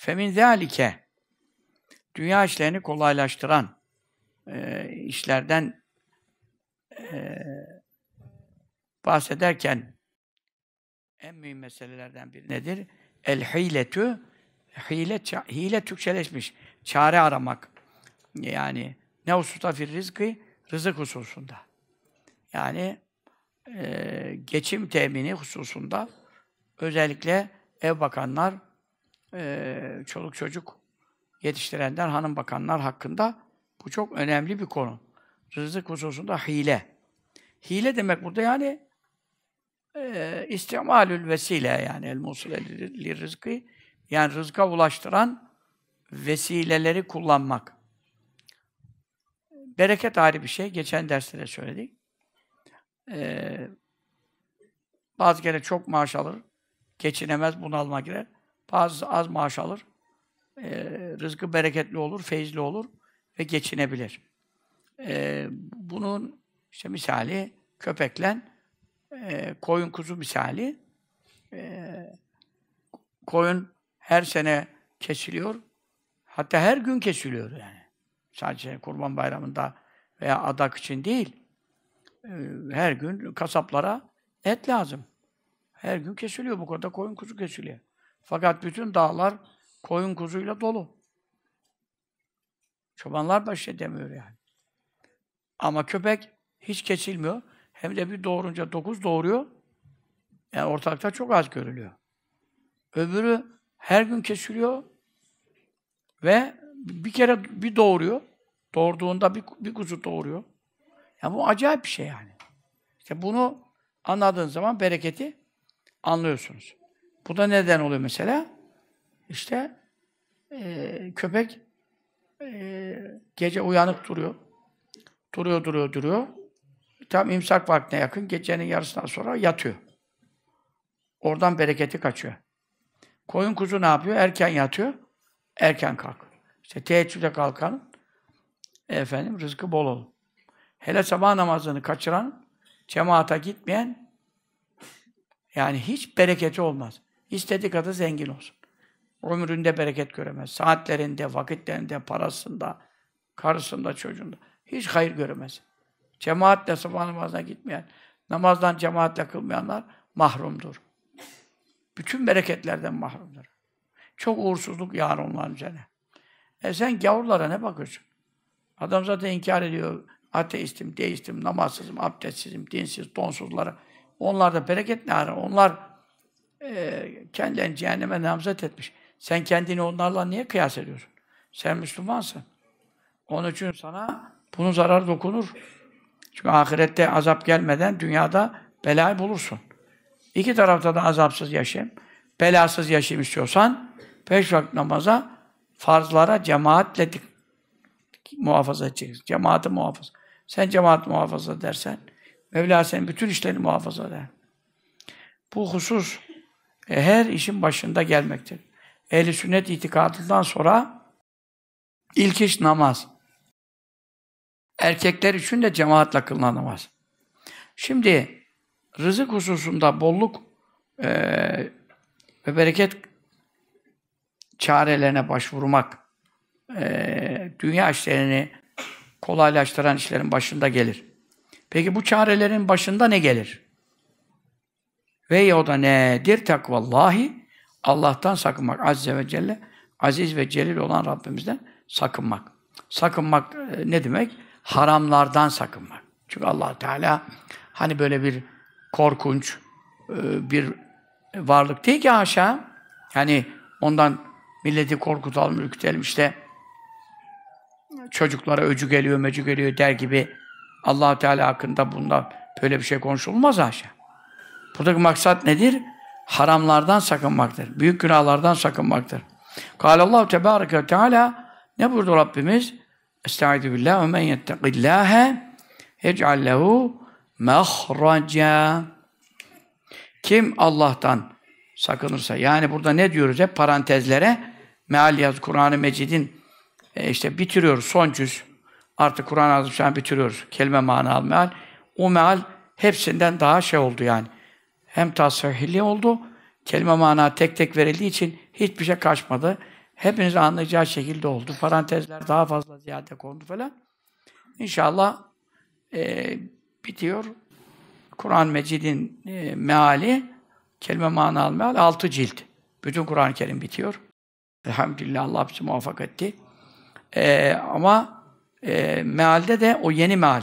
Femin zalike dünya işlerini kolaylaştıran e, işlerden e, bahsederken en mühim meselelerden biri nedir? El hiletü hile, hile Türkçeleşmiş. Çare aramak. Yani ne hususta fir rizkı? Rızık hususunda. Yani e, geçim temini hususunda özellikle ev bakanlar e, çoluk çocuk yetiştirenler, hanım bakanlar hakkında bu çok önemli bir konu. Rızık hususunda hile. Hile demek burada yani e, istimalül vesile yani el musul rızkı yani rızka ulaştıran vesileleri kullanmak. Bereket ayrı bir şey. Geçen derste de söyledik. Ee, bazı kere çok maaş alır, geçinemez, bunalma girer. Bazı az maaş alır. E, rızkı bereketli olur, feyizli olur ve geçinebilir. E, bunun işte misali köpeklen, e, koyun kuzu misali. E, koyun her sene kesiliyor. Hatta her gün kesiliyor yani. Sadece Kurban Bayramı'nda veya adak için değil. E, her gün kasaplara et lazım. Her gün kesiliyor bu kadar koyun kuzu kesiliyor. Fakat bütün dağlar koyun kuzuyla dolu. Çobanlar baş şey edemiyor yani. Ama köpek hiç kesilmiyor. Hem de bir doğurunca dokuz doğuruyor. Yani ortalıkta çok az görülüyor. Öbürü her gün kesiliyor ve bir kere bir doğuruyor. Doğurduğunda bir, bir kuzu doğuruyor. Yani bu acayip bir şey yani. İşte bunu anladığın zaman bereketi anlıyorsunuz. Bu da neden oluyor mesela? İşte e, köpek e, gece uyanık duruyor. Duruyor, duruyor, duruyor. Tam imsak vaktine yakın, gecenin yarısından sonra yatıyor. Oradan bereketi kaçıyor. Koyun kuzu ne yapıyor? Erken yatıyor, erken kalk. İşte teheccüde kalkan, efendim rızkı bol olur. Hele sabah namazını kaçıran, cemaata gitmeyen, yani hiç bereketi olmaz. İstediği kadar zengin olsun. Ömründe bereket göremez. Saatlerinde, vakitlerinde, parasında, karısında, çocuğunda. Hiç hayır göremez. Cemaatle sabah namazına gitmeyen, namazdan cemaatle kılmayanlar mahrumdur. Bütün bereketlerden mahrumdur. Çok uğursuzluk yağar onların üzerine. E sen gavurlara ne bakıyorsun? Adam zaten inkar ediyor. Ateistim, deistim, namazsızım, abdestsizim, dinsiz, donsuzlara. Onlarda bereket ne arar? Onlar e, kendilerini cehenneme namzat etmiş. Sen kendini onlarla niye kıyas ediyorsun? Sen Müslümansın. Onun için sana bunun zarar dokunur. Çünkü ahirette azap gelmeden dünyada belayı bulursun. İki tarafta da azapsız yaşayayım. Belasız yaşayayım istiyorsan beş vakit namaza farzlara cemaatle dik, muhafaza edeceksin. Cemaati muhafaza. Sen cemaat muhafaza dersen Mevla senin bütün işlerini muhafaza eder. Bu husus e, her işin başında gelmektir. Ehli sünnet itikadından sonra ilk iş namaz. Erkekler için de cemaatle kılınan namaz. Şimdi rızık hususunda bolluk e, ve bereket çarelerine başvurmak e, dünya işlerini kolaylaştıran işlerin başında gelir. Peki bu çarelerin başında ne gelir? Ve o da nedir? Takvallahi. Allah'tan sakınmak. Azze ve Celle. Aziz ve celil olan Rabbimizden sakınmak. Sakınmak e, ne demek? Haramlardan sakınmak. Çünkü allah Teala hani böyle bir korkunç e, bir varlık değil ki aşağı. Yani ondan milleti korkutalım, ürkütelim işte çocuklara öcü geliyor, mecü geliyor der gibi allah Teala hakkında bunda böyle bir şey konuşulmaz aşağı. Buradaki maksat nedir? Haramlardan sakınmaktır. Büyük günahlardan sakınmaktır. Kâle Allah tebâreke ve teâlâ ne buyurdu Rabbimiz? Estaizu billah ve men yettegillâhe yec'al lehu mehraca. Kim Allah'tan sakınırsa. Yani burada ne diyoruz hep parantezlere? Meal yaz Kur'an-ı Mecid'in e, işte bitiriyoruz son cüz. Artık Kur'an-ı Azimşan'ı bitiriyoruz. Kelime manalı meal. O meal hepsinden daha şey oldu yani hem tasrihli oldu, kelime mana tek tek verildiği için hiçbir şey kaçmadı. Hepiniz anlayacağı şekilde oldu. Parantezler daha fazla ziyade kondu falan. İnşallah e, bitiyor. Kur'an Mecid'in e, meali, kelime manalı meali altı cilt. Bütün Kur'an-ı Kerim bitiyor. Elhamdülillah Allah bizi muvaffak etti. E, ama e, mealde de o yeni meal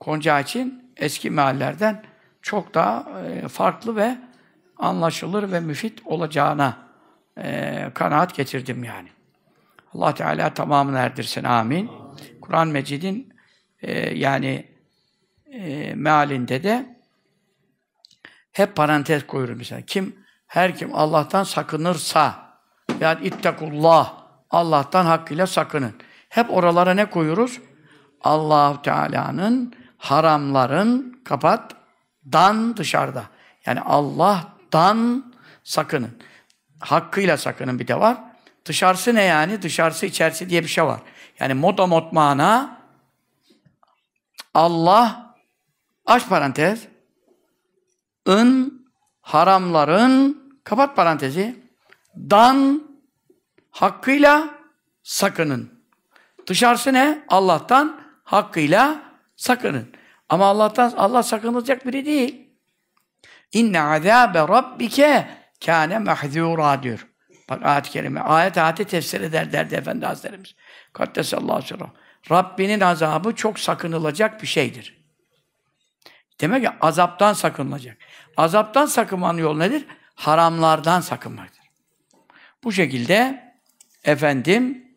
Konca için eski meallerden çok daha e, farklı ve anlaşılır ve müfit olacağına e, kanaat getirdim yani. Allah Teala tamamını erdirsin. Amin. Kur'an Mecid'in e, yani e, mealinde de hep parantez koyuyorum mesela. Kim her kim Allah'tan sakınırsa yani ittakullah Allah'tan hakkıyla sakının. Hep oralara ne koyuyoruz? Allah Teala'nın haramların kapat dan dışarıda. Yani Allah'tan sakının. Hakkıyla sakının bir de var. Dışarısı ne yani? Dışarısı içerisi diye bir şey var. Yani moda mod mana Allah aç parantez ın haramların kapat parantezi dan hakkıyla sakının. Dışarısı ne? Allah'tan hakkıyla sakının. Ama Allah'tan Allah sakınılacak biri değil. İnne azâbe rabbike kâne mahzûrâ diyor. Bak ayet-i kerime. Ayet ayeti tefsir eder derdi Efendi Hazretlerimiz. Kaddesallahu aleyhi ve Rabbinin azabı çok sakınılacak bir şeydir. Demek ki azaptan sakınılacak. Azaptan sakınmanın yolu nedir? Haramlardan sakınmaktır. Bu şekilde efendim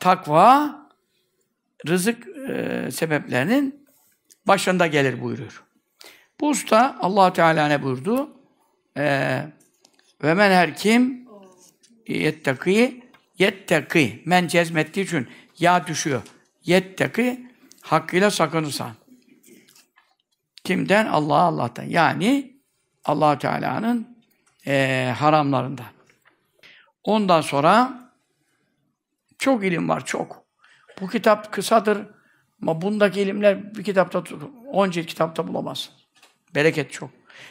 takva rızık e, sebeplerinin Başında gelir buyuruyor. Bu usta allah Teala ne buyurdu? Ee, ve men her kim yettekî yettekî men cezmettiği için ya düşüyor. Yettekî hakkıyla sakınırsan. Kimden? Allah Allah'tan. Yani allah Teala'nın e, haramlarından. Ondan sonra çok ilim var, çok. Bu kitap kısadır ama bundaki ilimler bir kitapta, on cilt kitapta bulamazsın. Bereket çok.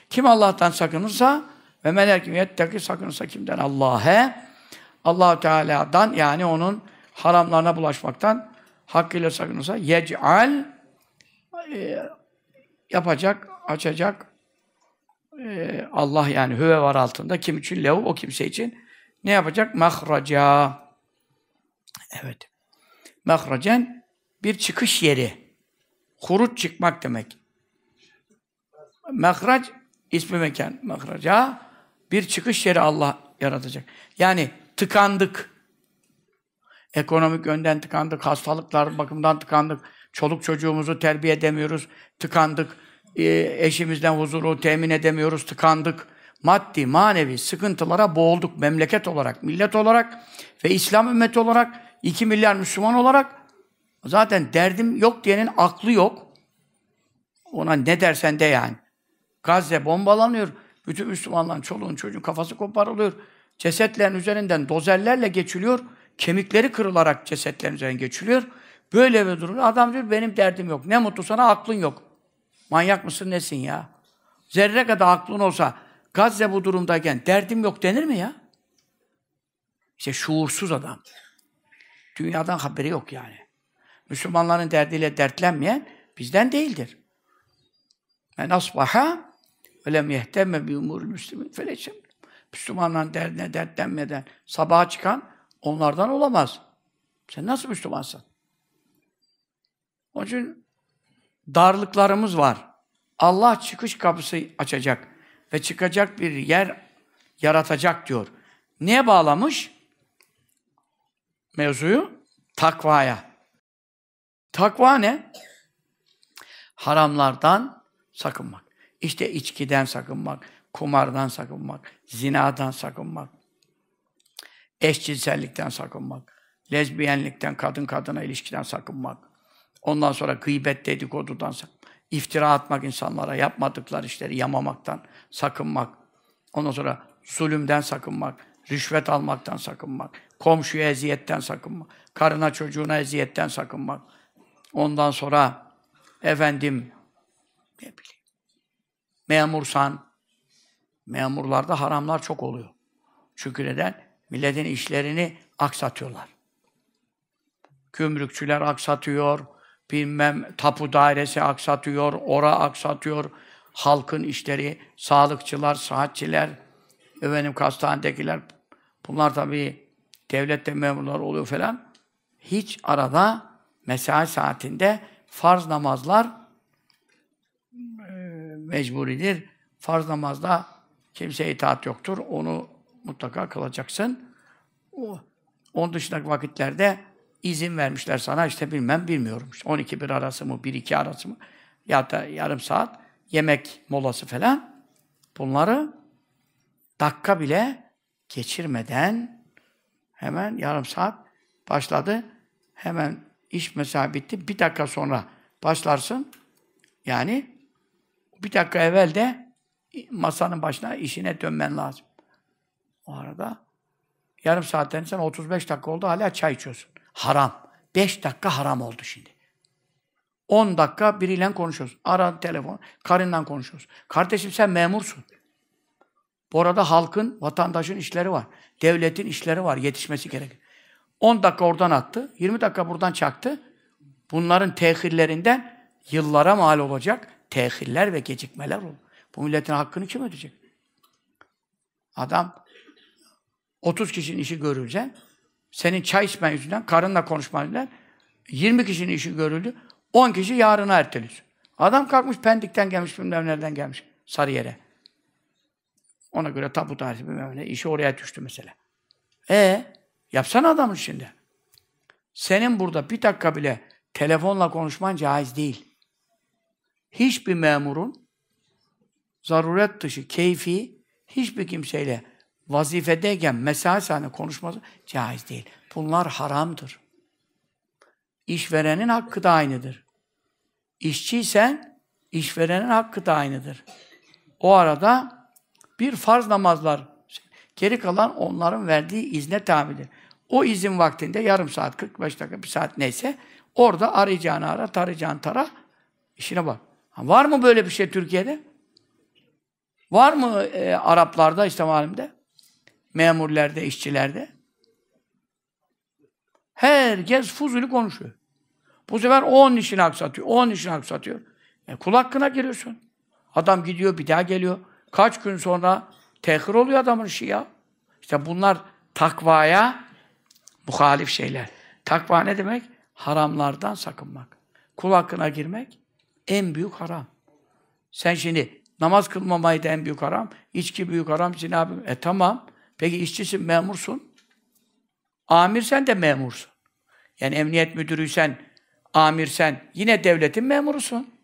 Kim Allah'tan sakınırsa ve meler kim yetteki sakınırsa kimden? Allah'e. allah Teala'dan yani onun haramlarına bulaşmaktan hakkıyla sakınırsa yec'al e, yapacak, açacak e, Allah yani hüve var altında. Kim için? Lev o kimse için. Ne yapacak? Mahraca. Evet. Mahracen bir çıkış yeri. Huruç çıkmak demek. Mehraç ismi mekan. Mehraca bir çıkış yeri Allah yaratacak. Yani tıkandık. Ekonomik yönden tıkandık, hastalıklar bakımından tıkandık. Çoluk çocuğumuzu terbiye edemiyoruz, tıkandık. E, eşimizden huzuru temin edemiyoruz, tıkandık. Maddi, manevi sıkıntılara boğulduk memleket olarak, millet olarak ve İslam ümmeti olarak, 2 milyar Müslüman olarak Zaten derdim yok diyenin aklı yok. Ona ne dersen de yani. Gazze bombalanıyor. Bütün Müslümanların çoluğun çocuğun kafası koparılıyor. Cesetlerin üzerinden dozerlerle geçiliyor. Kemikleri kırılarak cesetlerin üzerinden geçiliyor. Böyle bir durumda adam diyor benim derdim yok. Ne mutlu sana aklın yok. Manyak mısın nesin ya? Zerre kadar aklın olsa Gazze bu durumdayken derdim yok denir mi ya? İşte şuursuz adam. Dünyadan haberi yok yani. Müslümanların derdiyle dertlenmeyen bizden değildir. Men asbaha ve lem yehtemme bi umur müslümin feleçem. Müslümanların derdine dertlenmeden sabaha çıkan onlardan olamaz. Sen nasıl Müslümansın? Onun için darlıklarımız var. Allah çıkış kapısı açacak ve çıkacak bir yer yaratacak diyor. Neye bağlamış? Mevzuyu takvaya. Takva ne? Haramlardan sakınmak. İşte içkiden sakınmak, kumardan sakınmak, zinadan sakınmak, eşcinsellikten sakınmak, lezbiyenlikten, kadın kadına ilişkiden sakınmak, ondan sonra gıybet dedikodudan sakınmak, iftira atmak insanlara, yapmadıkları işleri yamamaktan sakınmak, ondan sonra zulümden sakınmak, rüşvet almaktan sakınmak, komşuya eziyetten sakınmak, karına çocuğuna eziyetten sakınmak, Ondan sonra efendim ne bileyim memursan memurlarda haramlar çok oluyor. Çünkü neden? Milletin işlerini aksatıyorlar. Kümrükçüler aksatıyor, bilmem tapu dairesi aksatıyor, ora aksatıyor, halkın işleri, sağlıkçılar, saatçiler, efendim hastanedekiler, bunlar tabii devlette memurlar oluyor falan. Hiç arada mesai saatinde farz namazlar mecburidir. Farz namazda kimseye itaat yoktur. Onu mutlaka kılacaksın. O, onun dışındaki vakitlerde izin vermişler sana işte bilmem bilmiyorum. İşte 12 bir arası mı, 1 iki arası mı ya da yarım saat yemek molası falan. Bunları dakika bile geçirmeden hemen yarım saat başladı. Hemen iş mesela bitti. Bir dakika sonra başlarsın. Yani bir dakika evvel de masanın başına işine dönmen lazım. O arada yarım saatten sen 35 dakika oldu hala çay içiyorsun. Haram. 5 dakika haram oldu şimdi. 10 dakika biriyle konuşuyorsun. Ara telefon, karından konuşuyorsun. Kardeşim sen memursun. Bu arada halkın, vatandaşın işleri var. Devletin işleri var. Yetişmesi gerekir. 10 dakika oradan attı, 20 dakika buradan çaktı. Bunların tehirlerinden yıllara mal olacak tehirler ve gecikmeler olur. Bu milletin hakkını kim ödeyecek? Adam 30 kişinin işi görülecek. Senin çay içmen yüzünden, karınla konuşman yüzünden 20 kişinin işi görüldü. 10 kişi yarına ertelir. Adam kalkmış Pendik'ten gelmiş, bilmem nereden gelmiş. Sarıyer'e. Ona göre tapu tarihi bilmem ne. İşi oraya düştü mesela. E Yapsana adamın şimdi. Senin burada bir dakika bile telefonla konuşman caiz değil. Hiçbir memurun zaruret dışı, keyfi hiçbir kimseyle vazifedeyken mesai sahne konuşması caiz değil. Bunlar haramdır. İşverenin hakkı da aynıdır. İşçiysen işverenin hakkı da aynıdır. O arada bir farz namazlar geri kalan onların verdiği izne tabidir. O izin vaktinde yarım saat, 45 dakika, bir saat neyse orada arayacağını ara, tarayacağını tara. işine bak. Ha, var mı böyle bir şey Türkiye'de? Var mı e, Araplarda, İslam alimde? Memurlerde, işçilerde? Herkes fuzuli konuşuyor. Bu sefer 10 işini aksatıyor, 10 işini aksatıyor. E, kul hakkına giriyorsun. Adam gidiyor, bir daha geliyor. Kaç gün sonra tehir oluyor adamın işi ya. İşte bunlar takvaya Muhalif şeyler. Takva ne demek? Haramlardan sakınmak. Kul hakkına girmek en büyük haram. Sen şimdi namaz kılmamayı da en büyük haram, içki büyük haram, zina büyük. E tamam. Peki işçisin, memursun. amirsen de memursun. Yani emniyet müdürüysen, amirsen yine devletin memurusun.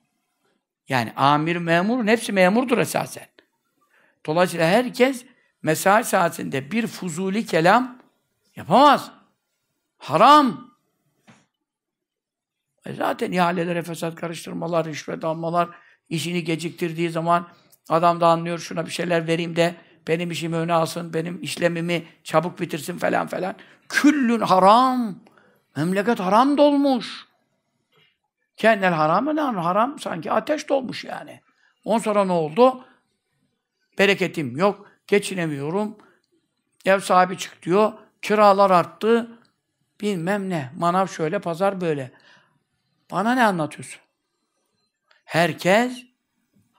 Yani amir, memur, hepsi memurdur esasen. Dolayısıyla herkes mesai saatinde bir fuzuli kelam yapamaz. Haram. E zaten ihalelere fesat karıştırmalar, rüşvet almalar, işini geciktirdiği zaman adam da anlıyor şuna bir şeyler vereyim de benim işimi öne alsın, benim işlemimi çabuk bitirsin falan falan. Küllün haram. Memleket haram dolmuş. Kendel haramı ne haram sanki ateş dolmuş yani. On sonra ne oldu? Bereketim yok, geçinemiyorum. Ev sahibi çık diyor, kiralar arttı, Bilmem ne. Manav şöyle, pazar böyle. Bana ne anlatıyorsun? Herkes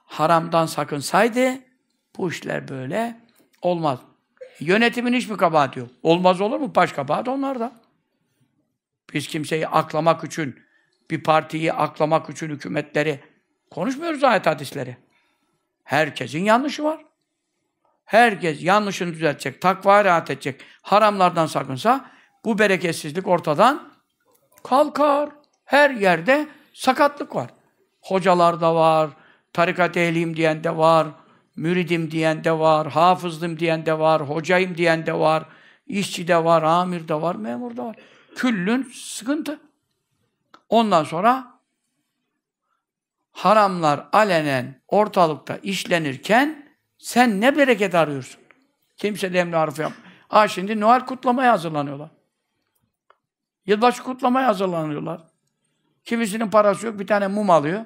haramdan sakınsaydı bu işler böyle olmaz. Yönetimin hiç mi kabahati yok. Olmaz olur mu? Baş kabahat onlarda. Biz kimseyi aklamak için, bir partiyi aklamak için hükümetleri konuşmuyoruz ayet hadisleri. Herkesin yanlışı var. Herkes yanlışını düzeltecek, takva rahat edecek, haramlardan sakınsa bu bereketsizlik ortadan kalkar. Her yerde sakatlık var. Hocalar da var, tarikat ehliyim diyen de var, müridim diyen de var, hafızdım diyen de var, hocayım diyen de var, işçi de var, amir de var, memur da var. Küllün sıkıntı. Ondan sonra haramlar alenen ortalıkta işlenirken sen ne bereket arıyorsun? Kimse de emri harfi yap. Ha şimdi Noel kutlamaya hazırlanıyorlar. Yılbaşı kutlamaya hazırlanıyorlar. Kimisinin parası yok bir tane mum alıyor.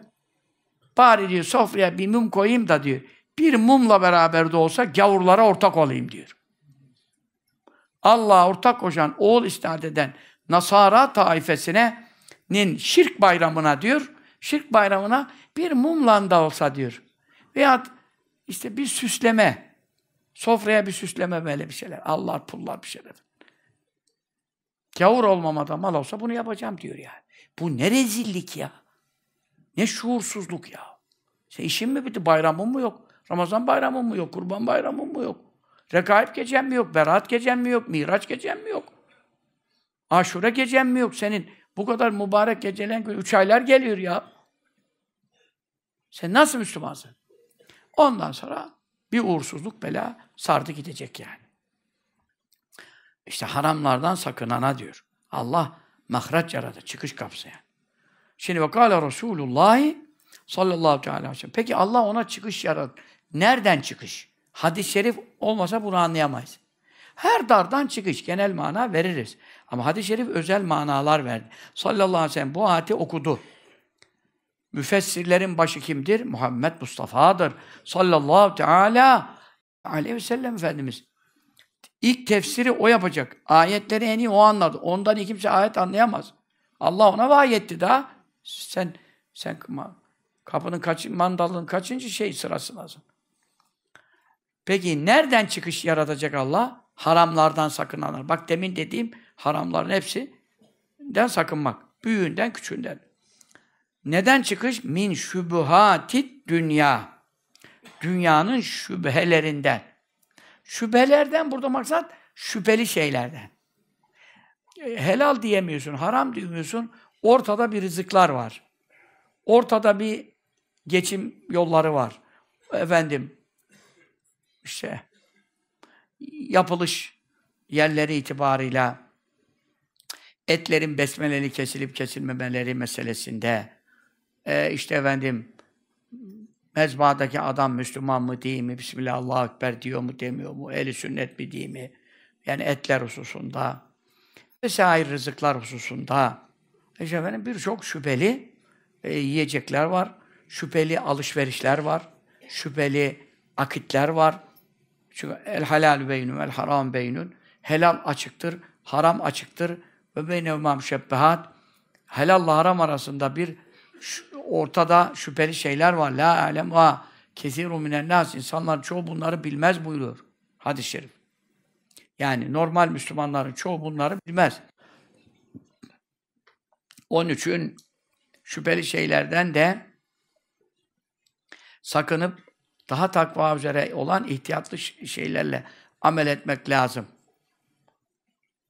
Bari diyor sofraya bir mum koyayım da diyor. Bir mumla beraber de olsa gavurlara ortak olayım diyor. Allah'a ortak koşan, oğul isnat eden Nasara taifesinin şirk bayramına diyor, şirk bayramına bir mumla da olsa diyor. Veya işte bir süsleme, sofraya bir süsleme böyle bir şeyler, Allah pullar bir şeyler. Gavur olmama da mal olsa bunu yapacağım diyor yani. Bu ne rezillik ya. Ne şuursuzluk ya. Sen işin mi bitti? Bayramın mı yok? Ramazan bayramın mı yok? Kurban bayramın mı yok? Rekaip gecen mi yok? Berat gecen mi yok? Miraç gecen mi yok? Aşure gecen mi yok senin? Bu kadar mübarek gecelen gün üç aylar geliyor ya. Sen nasıl Müslümansın? Ondan sonra bir uğursuzluk bela sardı gidecek yani. İşte haramlardan sakınana diyor. Allah mahraç yaradı, çıkış kapısı yani. Şimdi vakala Resulullah sallallahu aleyhi ve sellem. Peki Allah ona çıkış yaradı. Nereden çıkış? Hadis-i şerif olmasa bunu anlayamayız. Her dardan çıkış, genel mana veririz. Ama hadis-i şerif özel manalar verdi. Sallallahu aleyhi ve sellem bu ayeti okudu. Müfessirlerin başı kimdir? Muhammed Mustafa'dır. Sallallahu teala aleyhi ve sellem Efendimiz. İlk tefsiri o yapacak. Ayetleri en iyi o anladı. Ondan iyi kimse ayet anlayamaz. Allah ona vahiyetti daha. Sen sen kapının kaç, mandalının kaçıncı şey sırası lazım. Peki nereden çıkış yaratacak Allah? Haramlardan sakınanlar. Bak demin dediğim haramların hepsi hepsinden sakınmak. Büyüğünden, küçüğünden. Neden çıkış? Min şubuhatit dünya. Dünyanın şübhelerinden. Şüphelerden burada maksat şüpheli şeylerden. E, helal diyemiyorsun, haram diyemiyorsun. Ortada bir rızıklar var. Ortada bir geçim yolları var. Efendim işte yapılış yerleri itibarıyla etlerin besmeleri kesilip kesilmemeleri meselesinde e, işte efendim mezbahadaki adam Müslüman mı değil mi, Bismillah Allah Ekber diyor mu demiyor mu, eli sünnet mi değil mi? Yani etler hususunda vesaire rızıklar hususunda işte efendim birçok şüpheli e, yiyecekler var, şüpheli alışverişler var, şüpheli akitler var. Çünkü el halal beynun, el haram beynun. Helal açıktır, haram açıktır. Ve beyne müşebbihat. Helal haram arasında bir ortada şüpheli şeyler var. La alem va kesiru minen nas. İnsanlar çoğu bunları bilmez buyuruyor. Hadis-i şerif. Yani normal Müslümanların çoğu bunları bilmez. Onun için şüpheli şeylerden de sakınıp daha takva üzere olan ihtiyatlı şeylerle amel etmek lazım.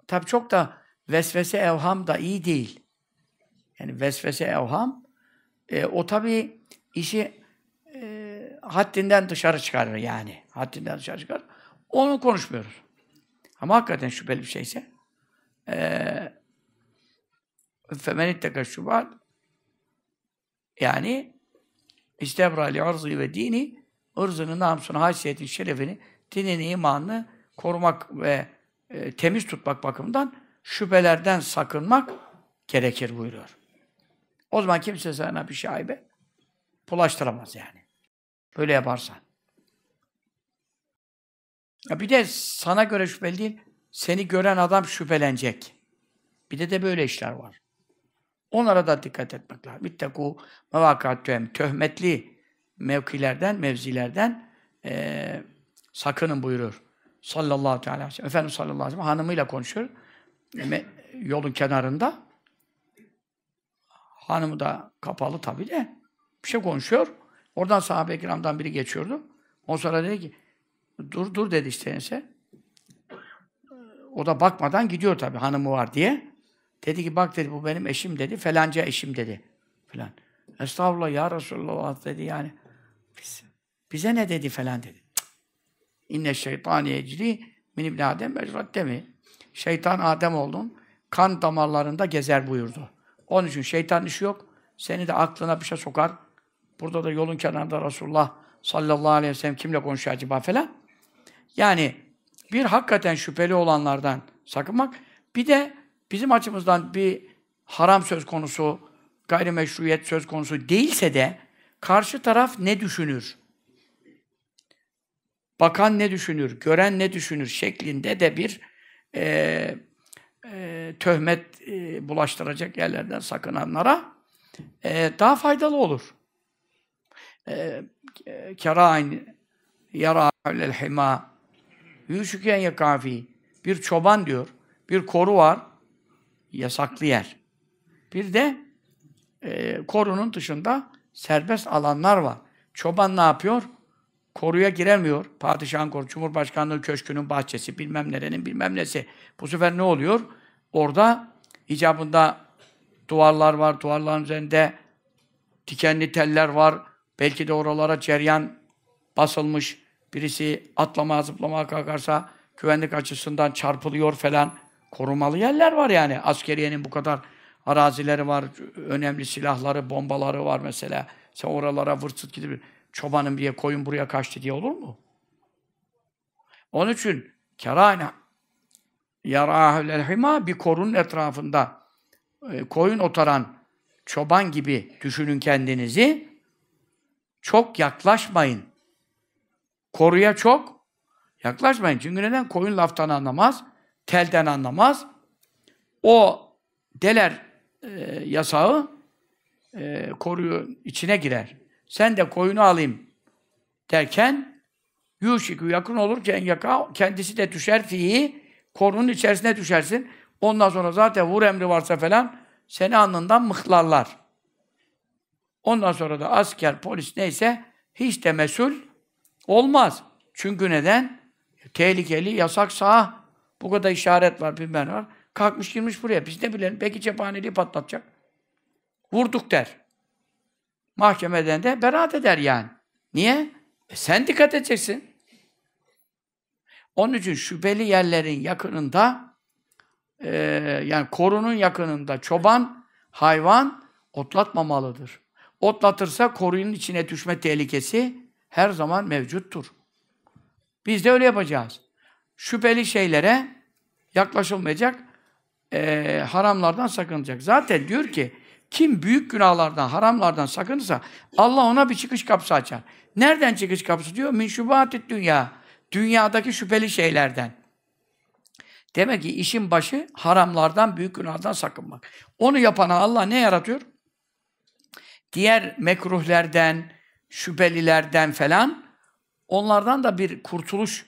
Tabi çok da vesvese evham da iyi değil. Yani vesvese evham e, o tabii işi e, haddinden dışarı çıkarır yani. Haddinden dışarı çıkar. Onu konuşmuyoruz. Ama hakikaten şüpheli bir şeyse e, femenitteke şubat yani istebrali arzı ve dini ırzını, namusunu, haysiyetini, şerefini, dinini, imanını korumak ve e, temiz tutmak bakımından şüphelerden sakınmak gerekir buyuruyor. O zaman kimse sana bir şaibe bulaştıramaz yani. Böyle yaparsan. Ya bir de sana göre şüpheli değil, seni gören adam şüphelenecek. Bir de de böyle işler var. Onlara da dikkat etmek lazım. İttekû mevakat tühem. Töhmetli mevkilerden, mevzilerden e, sakının buyurur. Sallallahu aleyhi ve sellem. Efendimiz sallallahu aleyhi ve sellem hanımıyla konuşuyor. Yolun kenarında. Hanımı da kapalı tabii de bir şey konuşuyor. Oradan sahabe-i kiramdan biri geçiyordu. O sonra dedi ki dur dur dedi işte ense. O da bakmadan gidiyor tabii hanımı var diye. Dedi ki bak dedi bu benim eşim dedi. Felanca eşim dedi. Falan. Estağfurullah ya Resulallah dedi yani. Biz, bize ne dedi falan dedi. İnne şeytan yecri min ibn Adem mecrat mi? Şeytan Adem oldun kan damarlarında gezer buyurdu. Onun için şeytan işi yok. Seni de aklına bir şey sokar. Burada da yolun kenarında Resulullah sallallahu aleyhi ve sellem kimle konuşuyor acaba falan. Yani bir hakikaten şüpheli olanlardan sakınmak. Bir de bizim açımızdan bir haram söz konusu, gayrimeşruiyet söz konusu değilse de karşı taraf ne düşünür? Bakan ne düşünür? Gören ne düşünür? Şeklinde de bir e, e, töhmet e, bulaştıracak yerlerden sakınanlara e, daha faydalı olur. E, e Kerain yara lel hima yüşüken yakafi bir çoban diyor. Bir koru var. Yasaklı yer. Bir de e, korunun dışında serbest alanlar var. Çoban ne yapıyor? Koruya giremiyor. Padişahın koru, Cumhurbaşkanlığı köşkünün bahçesi, bilmem nerenin bilmem nesi. Bu sefer ne oluyor? Orada icabında duvarlar var, duvarların üzerinde dikenli teller var. Belki de oralara ceryan basılmış. Birisi atlama zıplamaya kalkarsa güvenlik açısından çarpılıyor falan. Korumalı yerler var yani. Askeriyenin bu kadar arazileri var, önemli silahları, bombaları var mesela. Sen oralara vırsıt gidip çobanım diye koyun buraya kaçtı diye olur mu? Onun için kerane yarâhül hima bir korunun etrafında e, koyun otaran çoban gibi düşünün kendinizi. Çok yaklaşmayın. Koruya çok yaklaşmayın. Çünkü neden? Koyun laftan anlamaz, telden anlamaz. O deler e, yasağı e, koruyu içine girer. Sen de koyunu alayım derken yuşiku yakın olur ki en yaka kendisi de düşer fiyi. Korunun içerisine düşersin. Ondan sonra zaten vur emri varsa falan seni anından mıhlarlar. Ondan sonra da asker, polis neyse hiç de mesul olmaz. Çünkü neden? E, tehlikeli, yasak saha. Bu kadar işaret var, bilmem var. Kalkmış girmiş buraya. Biz ne bilelim? Peki cephaneliği patlatacak. Vurduk der. Mahkemeden de beraat eder yani. Niye? E sen dikkat edeceksin. Onun için şüpheli yerlerin yakınında e, yani korunun yakınında çoban hayvan otlatmamalıdır. Otlatırsa korunun içine düşme tehlikesi her zaman mevcuttur. Biz de öyle yapacağız. Şüpheli şeylere yaklaşılmayacak, e, haramlardan sakınacak. Zaten diyor ki, kim büyük günahlardan, haramlardan sakınırsa Allah ona bir çıkış kapısı açar. Nereden çıkış kapısı diyor? Min şubatit dünya. Dünyadaki şüpheli şeylerden. Demek ki işin başı haramlardan, büyük günahlardan sakınmak. Onu yapana Allah ne yaratıyor? Diğer mekruhlerden, şüphelilerden falan onlardan da bir kurtuluş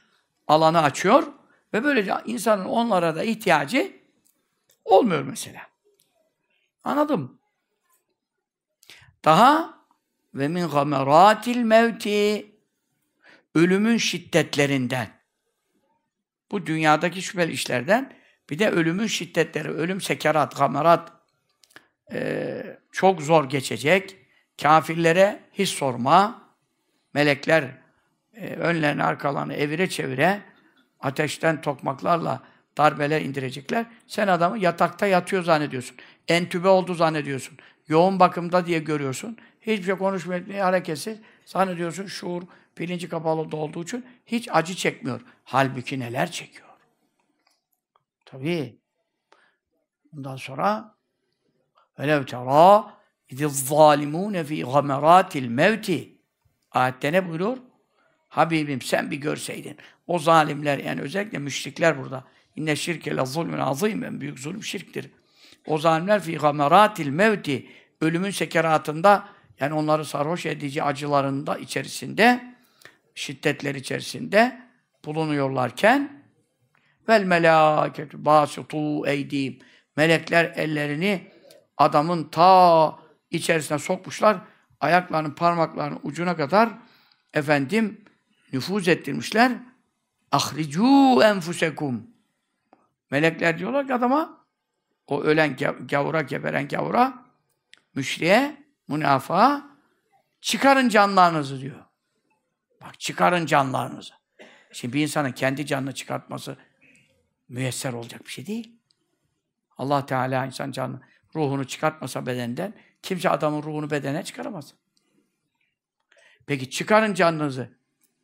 alanı açıyor ve böylece insanın onlara da ihtiyacı olmuyor mesela. Anladım. Daha ve min gameratil mevti ölümün şiddetlerinden. Bu dünyadaki şüpheli işlerden bir de ölümün şiddetleri, ölüm sekerat, kamerat e, çok zor geçecek. Kafirlere hiç sorma. Melekler e, önlerini arkalarını evire çevire ateşten tokmaklarla darbeler indirecekler. Sen adamı yatakta yatıyor zannediyorsun. Entübe oldu zannediyorsun. Yoğun bakımda diye görüyorsun. Hiçbir şey konuşmuyor, hareketsiz. Zannediyorsun şuur Pirinci kapalı da olduğu için hiç acı çekmiyor. Halbuki neler çekiyor. Tabii. bundan sonra velev tera idiz zalimune fi gameratil mevti ayette ne buyurur? Habibim sen bir görseydin. O zalimler yani özellikle müşrikler burada. İnne şirke la zulmün azim. En büyük zulüm şirktir. O zalimler fi gameratil mevti. Ölümün sekeratında yani onları sarhoş edici acılarında içerisinde şiddetler içerisinde bulunuyorlarken vel melâketü bâsutû eydim melekler ellerini adamın ta içerisine sokmuşlar. Ayaklarının parmaklarının ucuna kadar efendim nüfuz ettirmişler. Ahricu enfusekum. Melekler diyorlar ki adama o ölen gavura, geberen gavura müşriye, münafığa çıkarın canlarınızı diyor. Bak çıkarın canlarınızı. Şimdi bir insanın kendi canını çıkartması müyesser olacak bir şey değil. Allah Teala insan canını, ruhunu çıkartmasa bedenden, kimse adamın ruhunu bedene çıkaramaz. Peki çıkarın canınızı.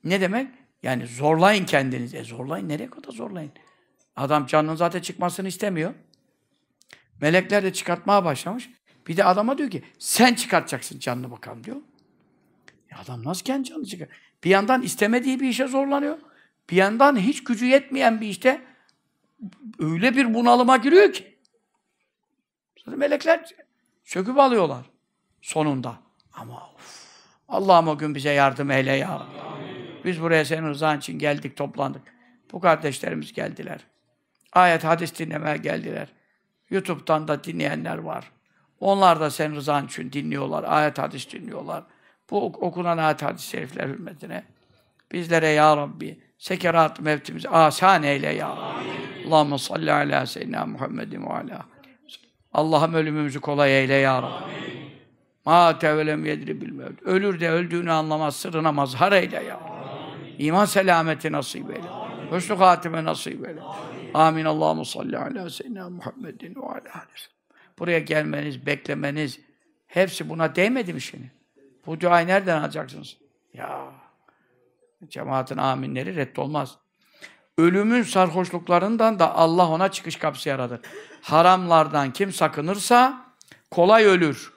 Ne demek? Yani zorlayın kendinizi. E zorlayın, nereye kadar zorlayın? Adam canının zaten çıkmasını istemiyor. Melekler de çıkartmaya başlamış. Bir de adama diyor ki, sen çıkartacaksın canını bakalım diyor. E, adam nasıl kendi canını çıkar? Bir yandan istemediği bir işe zorlanıyor. Bir yandan hiç gücü yetmeyen bir işte öyle bir bunalıma giriyor ki. Zaten melekler çöküp alıyorlar sonunda. Ama of, Allah'ım o gün bize yardım eyle ya. Amin. Biz buraya senin rızan için geldik, toplandık. Bu kardeşlerimiz geldiler. Ayet, hadis dinlemeye geldiler. YouTube'dan da dinleyenler var. Onlar da senin rızan için dinliyorlar. Ayet, hadis dinliyorlar bu okunan ayet hadis-i şerifler hürmetine bizlere ya Rabbi sekerat mevtimizi asan eyle ya Rabbi. Allahümme salli ala seyyidina Muhammedin ve ala Allah'ım ölümümüzü kolay eyle ya Rabbi. Ma tevelem yedri bilmevd. Ölür de öldüğünü anlamaz sırrına mazhar eyle ya Rabbi. İman selameti nasip eyle. Hüsnü hatime nasip eyle. Amin. Allahu salli ala seyyidina Muhammedin ve ala Buraya gelmeniz, beklemeniz hepsi buna değmedi mi şimdi? Bu duayı nereden alacaksınız? Ya cemaatin aminleri reddolmaz. Ölümün sarhoşluklarından da Allah ona çıkış kapısı yaradır. Haramlardan kim sakınırsa kolay ölür.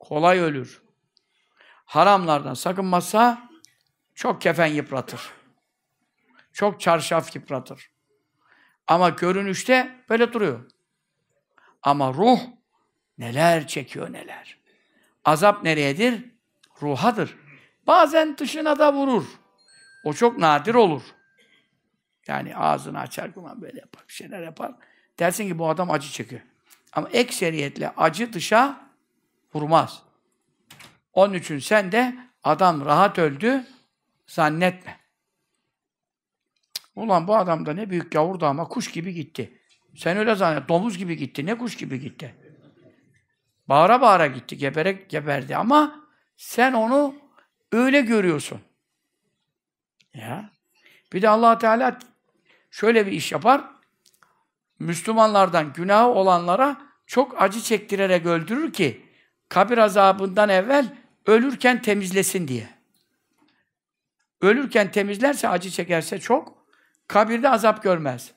Kolay ölür. Haramlardan sakınmazsa çok kefen yıpratır. Çok çarşaf yıpratır. Ama görünüşte böyle duruyor. Ama ruh neler çekiyor neler. Azap nereyedir? Ruhadır. Bazen dışına da vurur. O çok nadir olur. Yani ağzını açar, falan böyle yapar, bir şeyler yapar. Dersin ki bu adam acı çekiyor. Ama ekseriyetle acı dışa vurmaz. Onun için sen de adam rahat öldü zannetme. Ulan bu adam da ne büyük yavurdu ama kuş gibi gitti. Sen öyle zannet, domuz gibi gitti, ne kuş gibi gitti. Bağıra bağıra gitti, geberek geberdi ama sen onu öyle görüyorsun. Ya. Bir de allah Teala şöyle bir iş yapar. Müslümanlardan günahı olanlara çok acı çektirerek öldürür ki kabir azabından evvel ölürken temizlesin diye. Ölürken temizlerse, acı çekerse çok, kabirde azap görmez.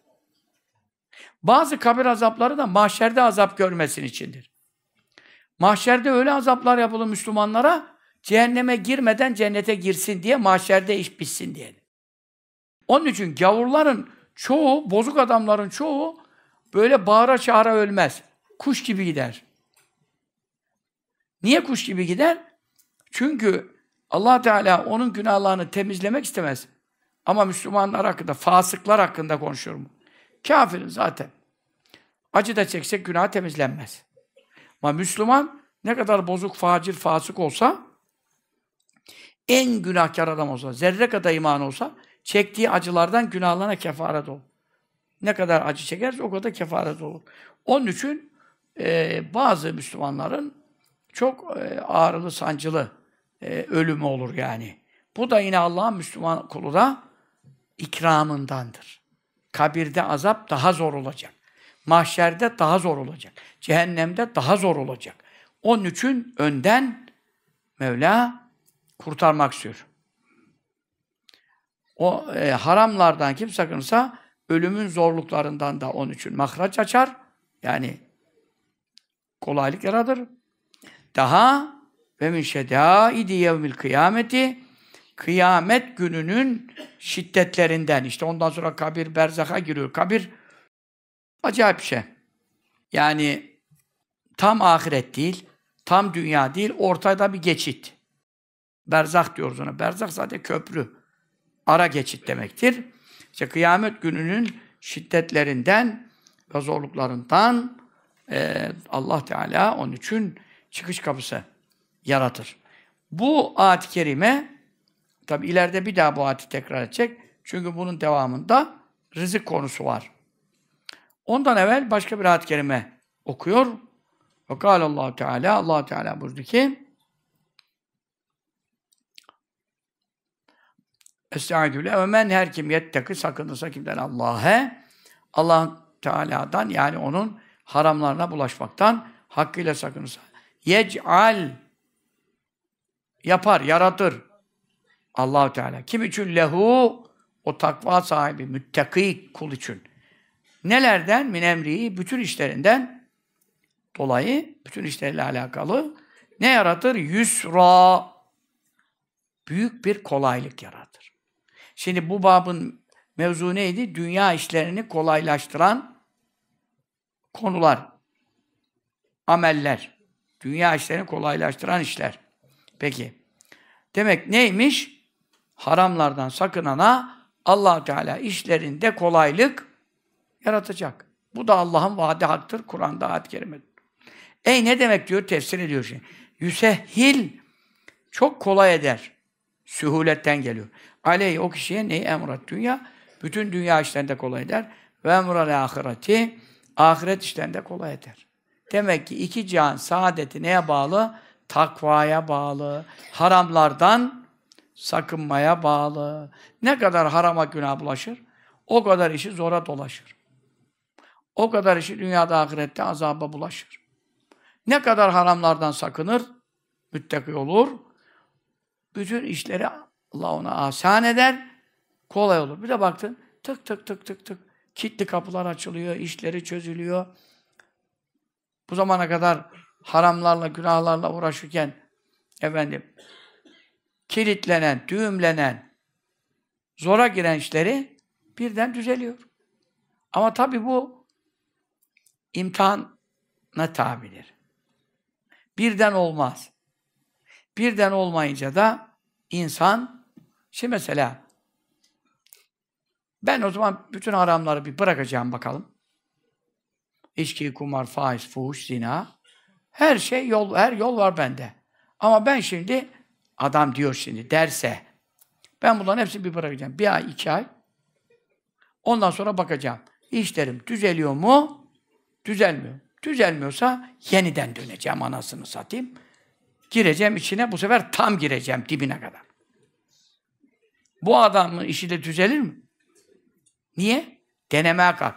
Bazı kabir azapları da mahşerde azap görmesin içindir. Mahşerde öyle azaplar yapılır Müslümanlara, cehenneme girmeden cennete girsin diye, mahşerde iş bitsin diye. Onun için gavurların çoğu, bozuk adamların çoğu böyle bağıra çağıra ölmez. Kuş gibi gider. Niye kuş gibi gider? Çünkü allah Teala onun günahlarını temizlemek istemez. Ama Müslümanlar hakkında, fasıklar hakkında konuşuyor mu? Kafirin zaten. Acı da çeksek günah temizlenmez. Ama Müslüman ne kadar bozuk, facir, fasık olsa en günahkar adam olsa, zerre kadar iman olsa çektiği acılardan günahlarına kefaret olur. Ne kadar acı çekerse o kadar kefaret olur. Onun için e, bazı Müslümanların çok e, ağrılı, sancılı e, ölümü olur yani. Bu da yine Allah'ın Müslüman kulu da ikramındandır. Kabirde azap daha zor olacak mahşerde daha zor olacak. Cehennemde daha zor olacak. Onun için önden Mevla kurtarmak istiyor. O e, haramlardan kim sakınsa ölümün zorluklarından da onun için mahraç açar. Yani kolaylık yaradır. Daha ve min şedaidi yevmil kıyameti kıyamet gününün şiddetlerinden işte ondan sonra kabir berzaha giriyor. Kabir Acayip bir şey. Yani tam ahiret değil, tam dünya değil, ortada bir geçit. Berzak diyoruz ona. Berzak zaten köprü. Ara geçit demektir. İşte kıyamet gününün şiddetlerinden ve zorluklarından e, Allah Teala onun için çıkış kapısı yaratır. Bu ayet-i kerime tabi ileride bir daha bu ayeti tekrar edecek. Çünkü bunun devamında rızık konusu var. Ondan evvel başka bir ayet-i kerime okuyor. Ve Allah Teala Allah Teala buyurdu ki Estaizu ve men her kim yettekı sakınırsa kimden Allah'a Allah Teala'dan yani onun haramlarına bulaşmaktan hakkıyla sakınırsa yec'al yapar, yaratır allah Teala. Kim için lehu? O takva sahibi, müttaki kul için. Nelerden? Min emri, bütün işlerinden dolayı, bütün işlerle alakalı ne yaratır? Yusra Büyük bir kolaylık yaratır. Şimdi bu babın mevzu neydi? Dünya işlerini kolaylaştıran konular, ameller. Dünya işlerini kolaylaştıran işler. Peki. Demek neymiş? Haramlardan sakınana allah Teala işlerinde kolaylık yaratacak. Bu da Allah'ın vaadi haktır. Kur'an'da ayet-i kerimedir. Ey ne demek diyor tefsir ediyor şimdi. Şey. Yüsehil çok kolay eder. Sühuletten geliyor. Aleyh o kişiye neyi emrat dünya? Bütün dünya işlerinde kolay eder. Ve emral ahireti ahiret işlerinde kolay eder. Demek ki iki can saadeti neye bağlı? Takvaya bağlı. Haramlardan sakınmaya bağlı. Ne kadar harama günah bulaşır, o kadar işi zora dolaşır. O kadar işi dünyada ahirette azaba bulaşır. Ne kadar haramlardan sakınır, müttaki olur. Bütün işleri Allah ona asan eder, kolay olur. Bir de baktın, tık tık tık tık tık, kitli kapılar açılıyor, işleri çözülüyor. Bu zamana kadar haramlarla, günahlarla uğraşırken, efendim, kilitlenen, düğümlenen, zora giren işleri birden düzeliyor. Ama tabii bu imtihana tabidir. Birden olmaz. Birden olmayınca da insan, şimdi mesela ben o zaman bütün haramları bir bırakacağım bakalım. İçki, kumar, faiz, fuhuş, zina. Her şey yol, her yol var bende. Ama ben şimdi adam diyor şimdi derse ben bunların hepsini bir bırakacağım. Bir ay, iki ay. Ondan sonra bakacağım. İşlerim düzeliyor mu? Düzelmiyor. Düzelmiyorsa yeniden döneceğim anasını satayım. Gireceğim içine bu sefer tam gireceğim dibine kadar. Bu adamın işi de düzelir mi? Niye? Denemeye kalk.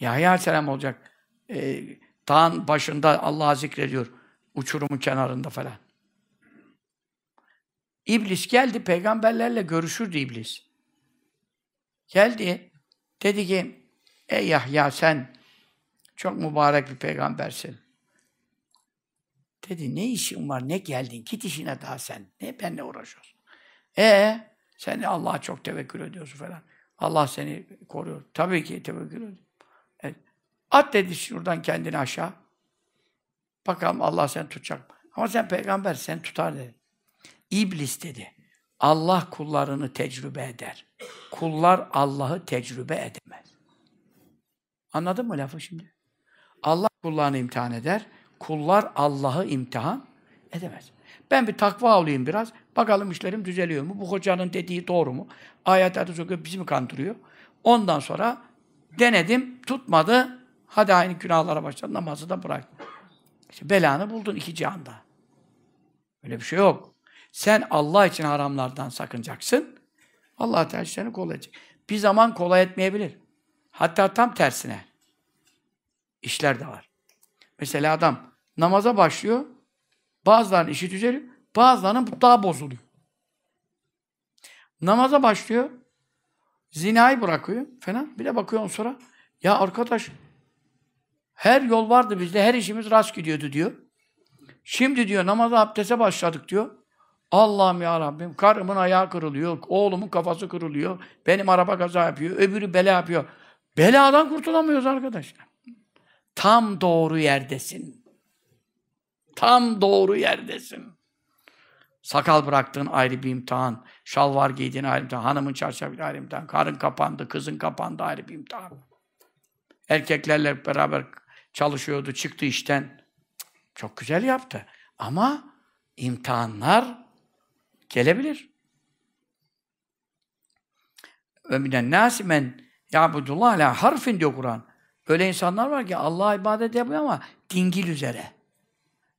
Yahya Aleyhisselam olacak. Ee, dağın başında Allah'ı zikrediyor. Uçurumun kenarında falan. İblis geldi peygamberlerle görüşürdü iblis. Geldi, dedi ki, ey Yahya sen çok mübarek bir peygambersin. Dedi, ne işin var, ne geldin, git işine daha sen. Ne benle uğraşıyorsun? Ee, sen Allah'a çok tevekkül ediyorsun falan. Allah seni koruyor. Tabii ki tevekkül ediyor. Evet. At dedi şuradan kendini aşağı. Bakalım Allah seni tutacak mı? Ama sen peygamber sen tutar dedi. İblis dedi. Allah kullarını tecrübe eder. Kullar Allah'ı tecrübe edemez. Anladın mı lafı şimdi? Allah kullarını imtihan eder. Kullar Allah'ı imtihan edemez. Ben bir takva olayım biraz. Bakalım işlerim düzeliyor mu? Bu hocanın dediği doğru mu? Ayetler de sokuyor, bizi mi kandırıyor? Ondan sonra denedim, tutmadı. Hadi aynı günahlara başladı, namazı da bıraktı. İşte belanı buldun iki cihanda. Öyle bir şey yok. Sen Allah için haramlardan sakınacaksın. Allah Teala işlerini kollayacak. Bir zaman kolay etmeyebilir. Hatta tam tersine İşler de var. Mesela adam namaza başlıyor. Bazılarının işi düzeliyor. Bazılarının daha bozuluyor. Namaza başlıyor. Zinayı bırakıyor falan. Bir de bakıyorsun sonra. Ya arkadaş her yol vardı bizde. Her işimiz rast gidiyordu diyor. Şimdi diyor namaza abdese başladık diyor. Allah'ım ya Rabbim karımın ayağı kırılıyor, oğlumun kafası kırılıyor, benim araba kaza yapıyor, öbürü bela yapıyor. Beladan kurtulamıyoruz arkadaşlar. Tam doğru yerdesin. Tam doğru yerdesin. Sakal bıraktığın ayrı bir imtihan. Şalvar giydiğin ayrı imtihan. Hanımın çarşafı ayrı bir imtihan. Karın kapandı, kızın kapandı ayrı bir imtihan. Erkeklerle beraber çalışıyordu, çıktı işten. Çok güzel yaptı. Ama imtihanlar Gelebilir. Ve minen nâsi men ya'budullah la harfin diyor Kur'an. Öyle insanlar var ki Allah'a ibadet yapıyor ama dingil üzere.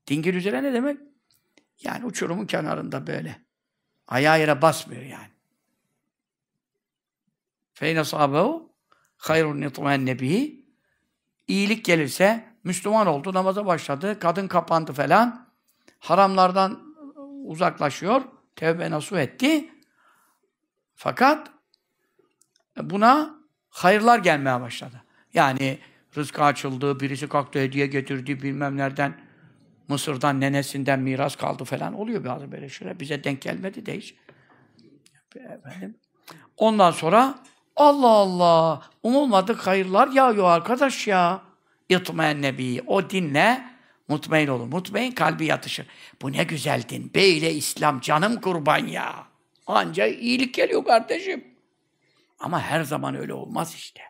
Dingil üzere ne demek? Yani uçurumun kenarında böyle. Ayağı yere basmıyor yani. Feyne sahabehu hayrun nitmenne bihi iyilik gelirse Müslüman oldu, namaza başladı, kadın kapandı falan. Haramlardan uzaklaşıyor tevbe nasuh etti. Fakat buna hayırlar gelmeye başladı. Yani rızkı açıldı, birisi kalktı hediye getirdi bilmem nereden. Mısır'dan, nenesinden miras kaldı falan oluyor bazı böyle şeyler. Bize denk gelmedi de hiç. Efendim. Ondan sonra Allah Allah umulmadık hayırlar yağıyor arkadaş ya. İtmaen Nebi. O dinle Mutmain olun. Mutmain kalbi yatışır. Bu ne güzeldin, din. Beyle İslam canım kurban ya. Ancak iyilik geliyor kardeşim. Ama her zaman öyle olmaz işte.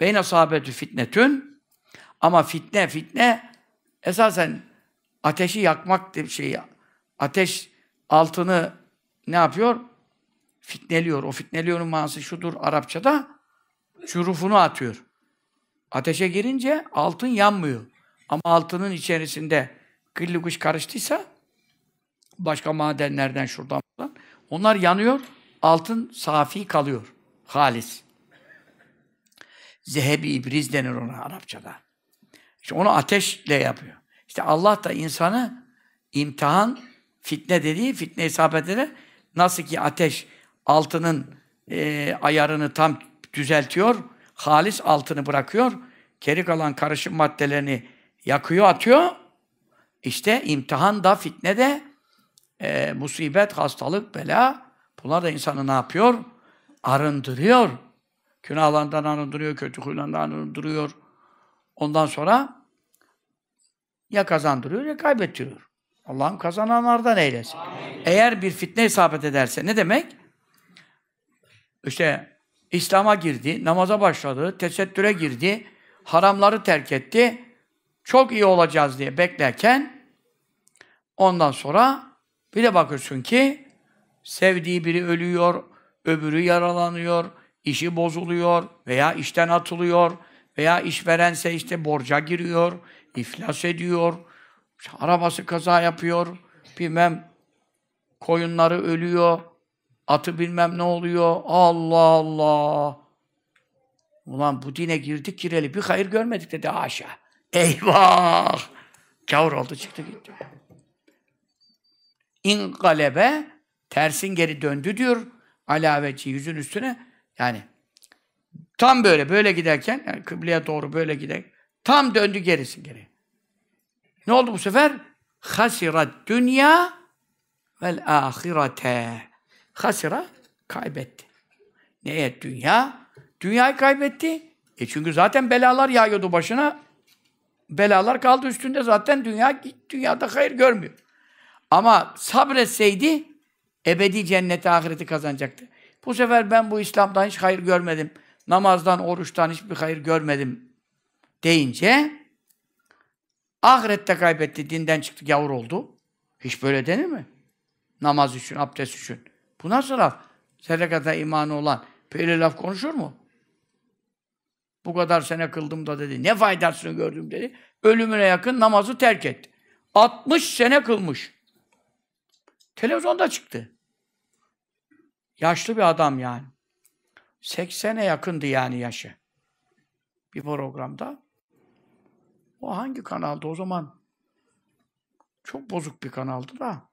Ve nasabetü fitnetün ama fitne fitne esasen ateşi yakmak diye bir şey. Ateş altını ne yapıyor? Fitneliyor. O fitneliyorun manası şudur Arapçada. Şurufunu atıyor. Ateşe girince altın yanmıyor. Ama altının içerisinde kıllikuş karıştıysa başka madenlerden şuradan buradan onlar yanıyor. Altın safi kalıyor. Halis. Zehebi ibriz denir ona Arapçada. İşte onu ateşle yapıyor. İşte Allah da insanı imtihan, fitne dediği, fitne hesap eder. Nasıl ki ateş altının e, ayarını tam düzeltiyor, halis altını bırakıyor. keri kalan karışım maddelerini yakıyor, atıyor. İşte imtihan da, fitne de, e, musibet, hastalık, bela bunlar da insanı ne yapıyor? Arındırıyor. Günahlarından arındırıyor, kötü huylarından arındırıyor. Ondan sonra ya kazandırıyor ya kaybettiriyor. Allah'ım kazananlardan eylesin. Amin. Eğer bir fitne isabet ederse ne demek? İşte İslam'a girdi, namaza başladı, tesettüre girdi, haramları terk etti. Çok iyi olacağız diye beklerken ondan sonra bir de bakıyorsun ki sevdiği biri ölüyor, öbürü yaralanıyor, işi bozuluyor veya işten atılıyor veya işverense işte borca giriyor, iflas ediyor, arabası kaza yapıyor, bilmem koyunları ölüyor, Atı bilmem ne oluyor. Allah Allah. Ulan bu dine girdik gireli bir hayır görmedik dedi haşa. Eyvah! Kavur oldu çıktı gitti. İnkalebe tersin geri döndü diyor. Alaveci yüzün üstüne yani tam böyle böyle giderken yani kıbleye doğru böyle gider. Tam döndü gerisi geri. Ne oldu bu sefer? Hasirat dünya vel ahirete. Hasira kaybetti. Ne et Dünya. Dünyayı kaybetti. E çünkü zaten belalar yağıyordu başına. Belalar kaldı üstünde zaten dünya dünyada hayır görmüyor. Ama sabretseydi ebedi cenneti ahireti kazanacaktı. Bu sefer ben bu İslam'dan hiç hayır görmedim. Namazdan, oruçtan hiçbir hayır görmedim deyince ahirette kaybetti, dinden çıktı, gavur oldu. Hiç böyle denir mi? Namaz için, abdest için. Bu nasıl laf? Selekata imanı olan böyle laf konuşur mu? Bu kadar sene kıldım da dedi. Ne faydasını gördüm dedi. Ölümüne yakın namazı terk etti. 60 sene kılmış. Televizyonda çıktı. Yaşlı bir adam yani. 80'e yakındı yani yaşı. Bir programda. O hangi kanaldı o zaman? Çok bozuk bir kanaldı da.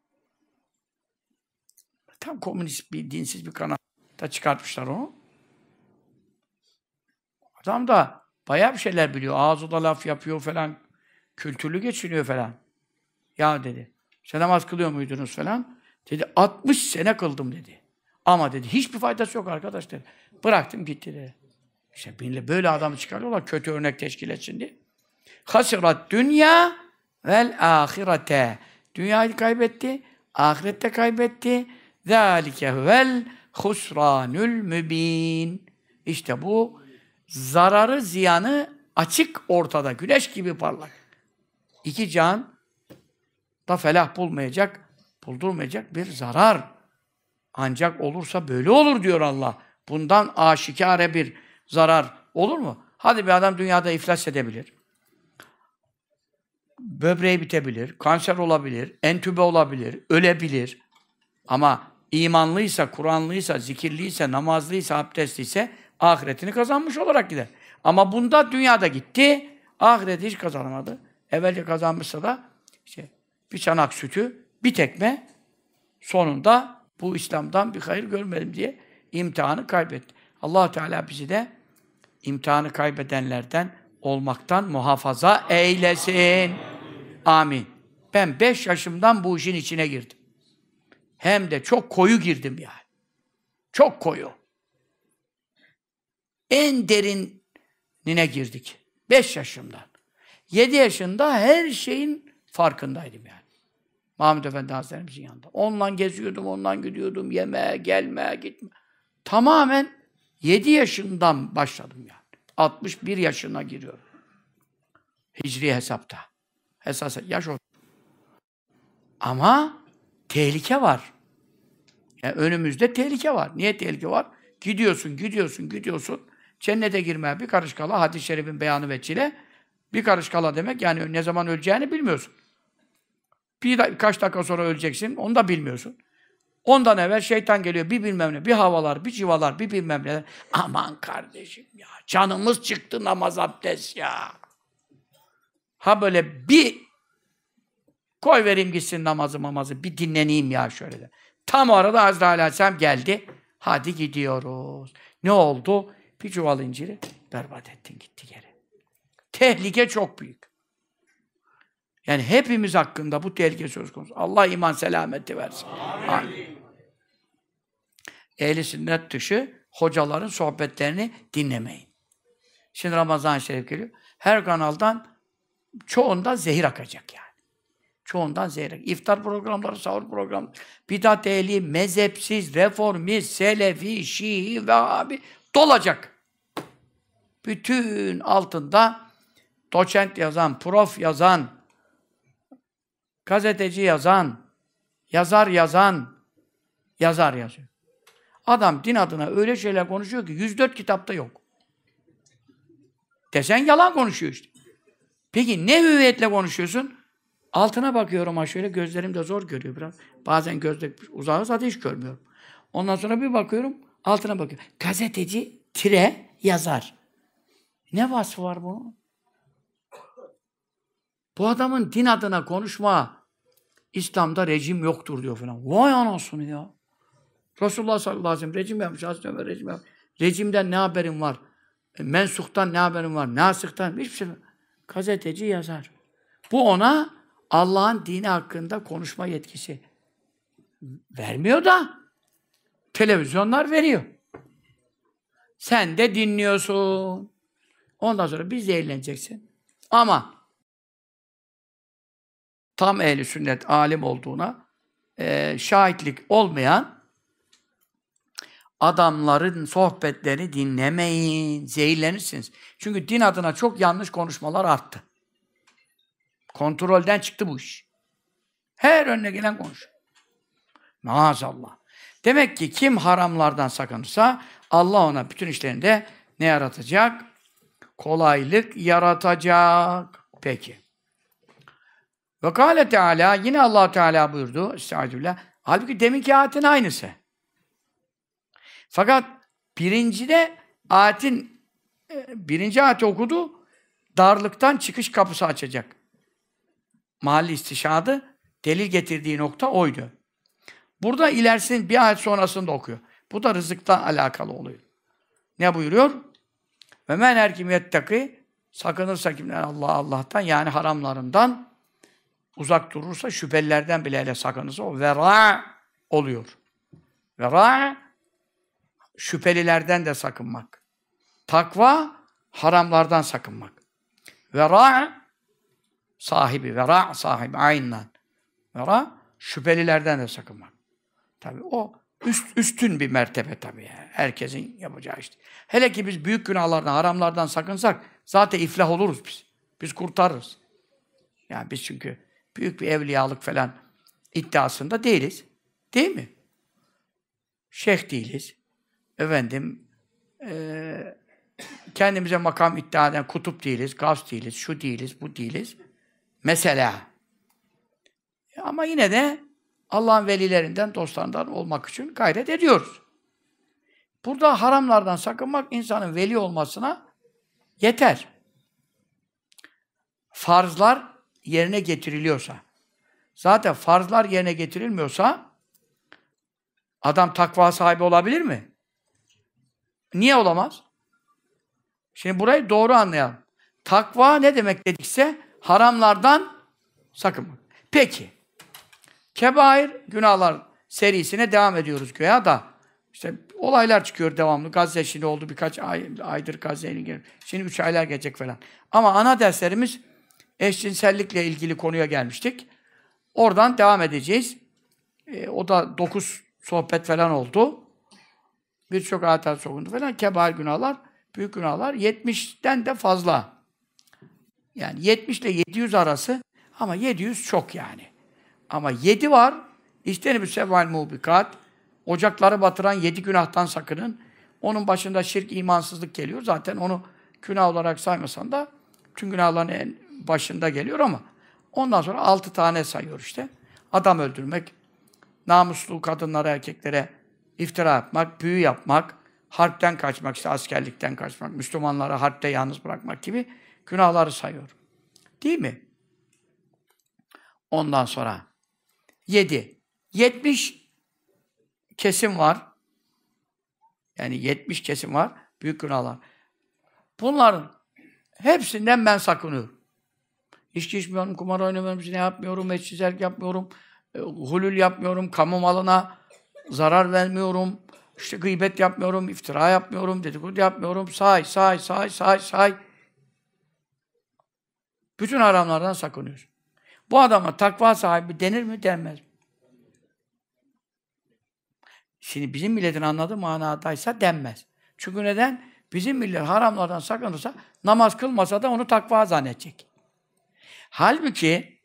Tam komünist bir, dinsiz bir kanal da çıkartmışlar onu. Adam da bayağı bir şeyler biliyor. Ağzı da laf yapıyor falan. Kültürlü geçiniyor falan. Ya dedi. Sen namaz kılıyor muydunuz falan? Dedi 60 sene kıldım dedi. Ama dedi hiçbir faydası yok arkadaş dedi. Bıraktım gitti dedi. İşte binle böyle adamı çıkarıyorlar kötü örnek teşkil etsin diye. Hasirat dünya vel ahirete. Dünyayı kaybetti, ahirette kaybetti. ذَٰلِكَ vel husranul mübin. İşte bu zararı, ziyanı açık ortada, güneş gibi parlak. İki can da felah bulmayacak, buldurmayacak bir zarar. Ancak olursa böyle olur diyor Allah. Bundan aşikare bir zarar olur mu? Hadi bir adam dünyada iflas edebilir. Böbreği bitebilir, kanser olabilir, entübe olabilir, ölebilir. Ama imanlıysa, Kur'anlıysa, zikirliyse, namazlıysa, abdestliyse ahiretini kazanmış olarak gider. Ama bunda dünyada gitti, ahireti hiç kazanamadı. Evvelce kazanmışsa da işte bir çanak sütü, bir tekme sonunda bu İslam'dan bir hayır görmedim diye imtihanı kaybetti. allah Teala bizi de imtihanı kaybedenlerden olmaktan muhafaza eylesin. Amin. Ben beş yaşımdan bu işin içine girdim. Hem de çok koyu girdim yani. Çok koyu. En derin derinine girdik. Beş yaşımdan. Yedi yaşında her şeyin farkındaydım yani. Mahmut Efendi Hazretlerimizin yanında. Onunla geziyordum, onunla gidiyordum. Yeme, gelme, gitme. Tamamen yedi yaşından başladım yani. 61 yaşına giriyorum. Hicri hesapta. Esas yaş o. Ama tehlike var. Yani önümüzde tehlike var. Niye tehlike var? Gidiyorsun, gidiyorsun, gidiyorsun. Cennete girmeye bir karış kala hadis-i şerifin beyanı ve çile. Bir karış kala demek yani ne zaman öleceğini bilmiyorsun. Bir da, kaç dakika sonra öleceksin onu da bilmiyorsun. Ondan evvel şeytan geliyor bir bilmem ne, bir havalar, bir civalar, bir bilmem ne. Aman kardeşim ya canımız çıktı namaz abdest ya. Ha böyle bir Koy vereyim gitsin namazı mamazı. Bir dinleneyim ya şöyle de. Tam o arada Azrail Aleyhisselam geldi. Hadi gidiyoruz. Ne oldu? Bir çuval inciri berbat ettin gitti geri. Tehlike çok büyük. Yani hepimiz hakkında bu tehlike söz konusu. Allah iman selameti versin. Amin. Ehli sünnet dışı hocaların sohbetlerini dinlemeyin. Şimdi Ramazan-ı Şerif geliyor. Her kanaldan çoğunda zehir akacak yani. Çoğundan zeyrek. İftar programları, sahur programları, bidat ehli, mezhepsiz, reformist, selefi, şii, vehhabi dolacak. Bütün altında doçent yazan, prof yazan, gazeteci yazan, yazar yazan, yazar yazıyor. Adam din adına öyle şeyler konuşuyor ki 104 kitapta yok. Desen yalan konuşuyor işte. Peki ne hüviyetle konuşuyorsun? Altına bakıyorum ha şöyle gözlerim de zor görüyor biraz. Bazen gözlük uzağı zaten hiç görmüyorum. Ondan sonra bir bakıyorum altına bakıyorum. Gazeteci tire yazar. Ne vasfı var bunun? Bu adamın din adına konuşma. İslam'da rejim yoktur diyor falan. Vay anasını ya. Resulullah sallallahu aleyhi ve sellem rejim yapmış. Hazreti Ömer rejim yapmış. Rejimden ne haberin var? E, Mensuktan ne haberin var? Nasıktan hiçbir şey Gazeteci yazar. Bu ona Allah'ın dini hakkında konuşma yetkisi vermiyor da televizyonlar veriyor. Sen de dinliyorsun. Ondan sonra biz de eğleneceksin. Ama tam ehli sünnet alim olduğuna e, şahitlik olmayan adamların sohbetlerini dinlemeyin, zehirlenirsiniz. Çünkü din adına çok yanlış konuşmalar arttı. Kontrolden çıktı bu iş. Her önüne gelen konuş. Maazallah. Demek ki kim haramlardan sakınırsa Allah ona bütün işlerinde ne yaratacak? Kolaylık yaratacak. Peki. Ve kâle Teala yine Allah Teala buyurdu. Estağfirullah. Halbuki deminki ayetin aynısı. Fakat birincide ayetin e, birinci ayeti okudu. Darlıktan çıkış kapısı açacak mahalli istişadı delil getirdiği nokta oydu. Burada ilerisin bir ayet sonrasında okuyor. Bu da rızıkla alakalı oluyor. Ne buyuruyor? Ve men kim yettaki sakınırsa kimden Allah Allah'tan yani haramlarından uzak durursa şüphelilerden bile hele sakınırsa o vera oluyor. Vera şüphelilerden de sakınmak. Takva haramlardan sakınmak. Vera sahibi vera sahibi aynından. Vera şüphelilerden de sakınmak. Tabi o üst, üstün bir mertebe tabi yani. Herkesin yapacağı işte. Hele ki biz büyük günahlardan, haramlardan sakınsak zaten iflah oluruz biz. Biz kurtarırız. Yani biz çünkü büyük bir evliyalık falan iddiasında değiliz. Değil mi? Şeyh değiliz. Efendim e, kendimize makam iddia eden kutup değiliz, gavs değiliz, şu değiliz, bu değiliz. Mesela. E, ama yine de Allah'ın velilerinden, dostlarından olmak için gayret ediyoruz. Burada haramlardan sakınmak insanın veli olmasına yeter. Farzlar yerine getiriliyorsa. Zaten farzlar yerine getirilmiyorsa adam takva sahibi olabilir mi? Niye olamaz? Şimdi burayı doğru anlayalım. Takva ne demek dedikse haramlardan sakınmak. Peki. Kebair günahlar serisine devam ediyoruz ya da. işte olaylar çıkıyor devamlı. Gazze şimdi oldu birkaç ay, aydır Gazze'nin gelip. Şimdi üç aylar gelecek falan. Ama ana derslerimiz eşcinsellikle ilgili konuya gelmiştik. Oradan devam edeceğiz. E, o da dokuz sohbet falan oldu. Birçok ayetel sokundu falan. Kebair günahlar, büyük günahlar. yetmişten de fazla. Yani 70 ile 700 arası ama 700 çok yani. Ama 7 var. İşte İstenibü sevval mubikat. Ocakları batıran 7 günahtan sakının. Onun başında şirk, imansızlık geliyor. Zaten onu günah olarak saymasan da tüm günahların en başında geliyor ama ondan sonra 6 tane sayıyor işte. Adam öldürmek, namuslu kadınlara, erkeklere iftira yapmak, büyü yapmak, harpten kaçmak, işte askerlikten kaçmak, Müslümanları harpte yalnız bırakmak gibi Günahları sayıyor. Değil mi? Ondan sonra yedi. Yetmiş kesim var. Yani yetmiş kesim var. Büyük günahlar. Bunların hepsinden ben sakınıyorum. İçki içmiyorum, kumar oynamıyorum, zina yapmıyorum, eşcizellik yapmıyorum, e, hulül yapmıyorum, kamu malına zarar vermiyorum, işte gıybet yapmıyorum, iftira yapmıyorum, dedikodu yapmıyorum, say, say, say, say, say. Bütün haramlardan sakınıyor. Bu adama takva sahibi denir mi denmez mi? Şimdi bizim milletin anladığı manadaysa denmez. Çünkü neden? Bizim millet haramlardan sakınırsa, namaz kılmasa da onu takva zannedecek. Halbuki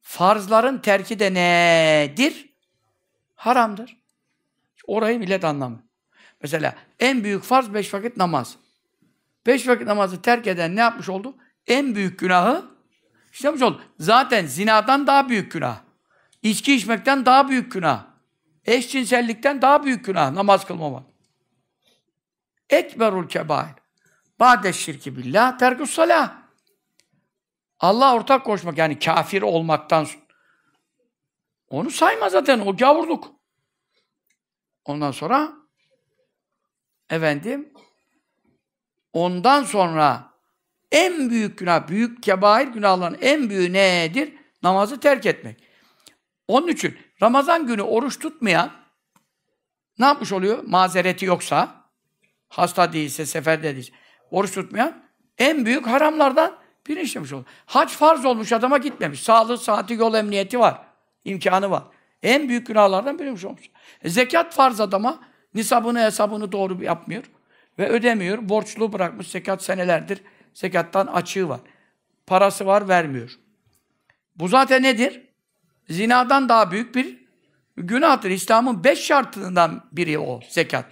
farzların terki de nedir? Haramdır. Orayı millet anlamıyor. Mesela en büyük farz beş vakit namaz. Beş vakit namazı terk eden ne yapmış oldu? en büyük günahı işlemiş oldu. Zaten zinadan daha büyük günah. İçki içmekten daha büyük günah. Eşcinsellikten daha büyük günah namaz kılmamak. Ekberul kebair. Bade şirki billah terkus salah. Allah ortak koşmak yani kafir olmaktan onu sayma zaten o gavurluk. Ondan sonra efendim ondan sonra en büyük günah, büyük kebair günahların en büyüğü nedir? Namazı terk etmek. Onun için Ramazan günü oruç tutmayan ne yapmış oluyor? Mazereti yoksa, hasta değilse, seferde değilse, oruç tutmayan en büyük haramlardan birini işlemiş oluyor. Hac farz olmuş adama gitmemiş. Sağlığı, saati, yol emniyeti var. imkanı var. En büyük günahlardan biri olmuş. E, zekat farz adama nisabını hesabını doğru yapmıyor ve ödemiyor. Borçlu bırakmış zekat senelerdir Zekattan açığı var. Parası var vermiyor. Bu zaten nedir? Zinadan daha büyük bir günahtır. İslam'ın beş şartından biri o zekat.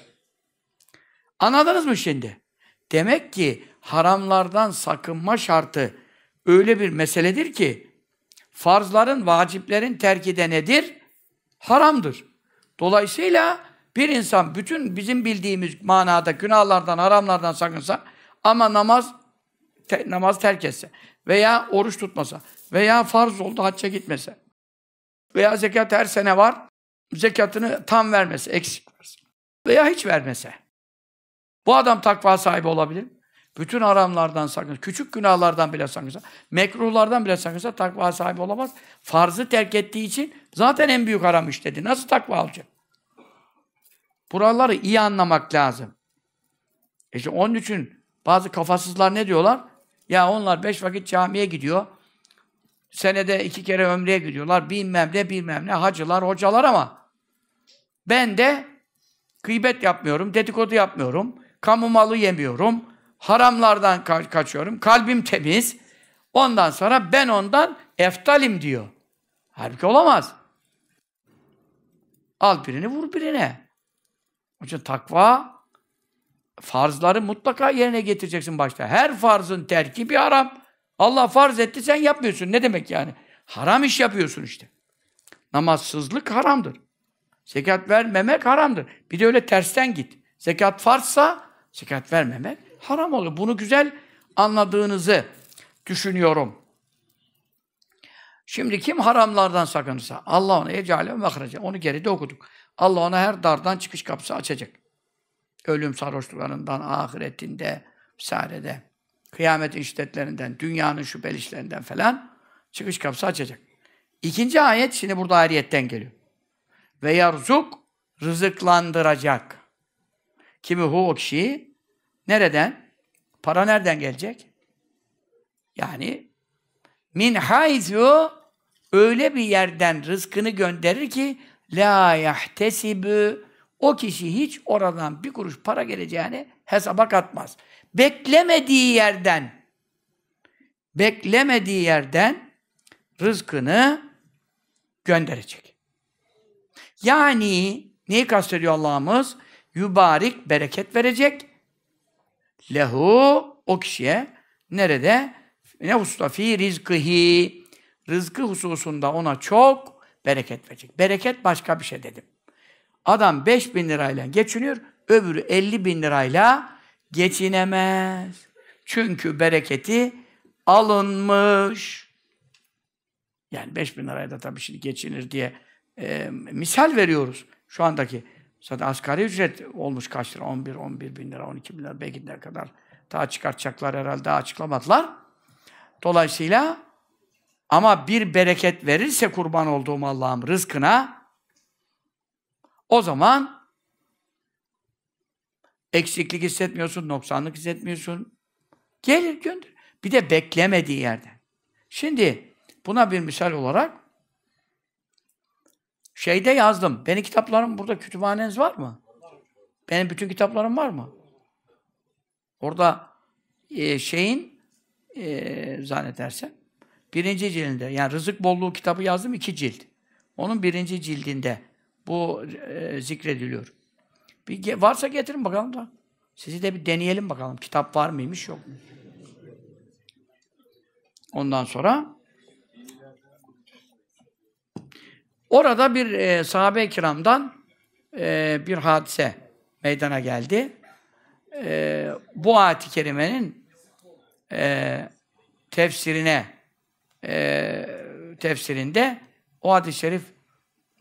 Anladınız mı şimdi? Demek ki haramlardan sakınma şartı öyle bir meseledir ki farzların, vaciplerin terki de nedir? Haramdır. Dolayısıyla bir insan bütün bizim bildiğimiz manada günahlardan, haramlardan sakınsa ama namaz te, namaz terk etse veya oruç tutmasa veya farz oldu hacca gitmese veya zekat her sene var zekatını tam vermese, eksik verse veya hiç vermese. Bu adam takva sahibi olabilir. Bütün haramlardan sakın küçük günahlardan bile sakınsa, mekruhlardan bile sakınsa takva sahibi olamaz. Farzı terk ettiği için zaten en büyük haram işledi. Nasıl takva alacak? Buraları iyi anlamak lazım. işte onun için bazı kafasızlar ne diyorlar? Ya onlar beş vakit camiye gidiyor. Senede iki kere ömreye gidiyorlar. Bilmem ne bilmem ne hacılar, hocalar ama ben de kıybet yapmıyorum, dedikodu yapmıyorum. Kamu malı yemiyorum. Haramlardan ka- kaçıyorum. Kalbim temiz. Ondan sonra ben ondan eftalim diyor. Halbuki olamaz. Al birini vur birine. Onun için takva farzları mutlaka yerine getireceksin başta. Her farzın terki bir haram. Allah farz etti sen yapmıyorsun. Ne demek yani? Haram iş yapıyorsun işte. Namazsızlık haramdır. Zekat vermemek haramdır. Bir de öyle tersten git. Zekat farzsa zekat vermemek haram olur. Bunu güzel anladığınızı düşünüyorum. Şimdi kim haramlardan sakınırsa Allah ona ecale mehrecen. Onu geride okuduk. Allah ona her dardan çıkış kapısı açacak ölüm sarhoşluklarından, ahiretinde, vesairede, kıyametin şiddetlerinden, dünyanın şüpheli işlerinden falan çıkış kapısı açacak. İkinci ayet şimdi burada ayrıyetten geliyor. Ve yarzuk rızıklandıracak. Kimi hu o kişiyi nereden? Para nereden gelecek? Yani min hayzu öyle bir yerden rızkını gönderir ki la yahtesibü o kişi hiç oradan bir kuruş para geleceğini hesaba katmaz. Beklemediği yerden beklemediği yerden rızkını gönderecek. Yani neyi kastediyor Allah'ımız? Yübarik bereket verecek. Lehu o kişiye nerede? Ne hususta fi rizkıhi. Rızkı hususunda ona çok bereket verecek. Bereket başka bir şey dedim. Adam 5 bin lirayla geçiniyor, öbürü 50 bin lirayla geçinemez. Çünkü bereketi alınmış. Yani 5 bin liraya tabii şimdi geçinir diye e, misal veriyoruz. Şu andaki zaten asgari ücret olmuş kaç lira? 11, 11 bin lira, 12 bin lira belki ne kadar daha çıkartacaklar herhalde daha açıklamadılar. Dolayısıyla ama bir bereket verirse kurban olduğum Allah'ım rızkına o zaman eksiklik hissetmiyorsun, noksanlık hissetmiyorsun. Gelir gündür. Bir de beklemediği yerden. Şimdi buna bir misal olarak şeyde yazdım. Benim kitaplarım burada kütüphaneniz var mı? Benim bütün kitaplarım var mı? Orada e, şeyin e, zannedersem birinci cildinde yani rızık bolluğu kitabı yazdım iki cilt. Onun birinci cildinde bu e, zikrediliyor. Bir, varsa getirin bakalım da. Sizi de bir deneyelim bakalım. Kitap var mıymış yok mu? Ondan sonra orada bir e, sahabe-i kiramdan e, bir hadise meydana geldi. E, bu ayet-i kerimenin e, tefsirine e, tefsirinde o hadis-i şerif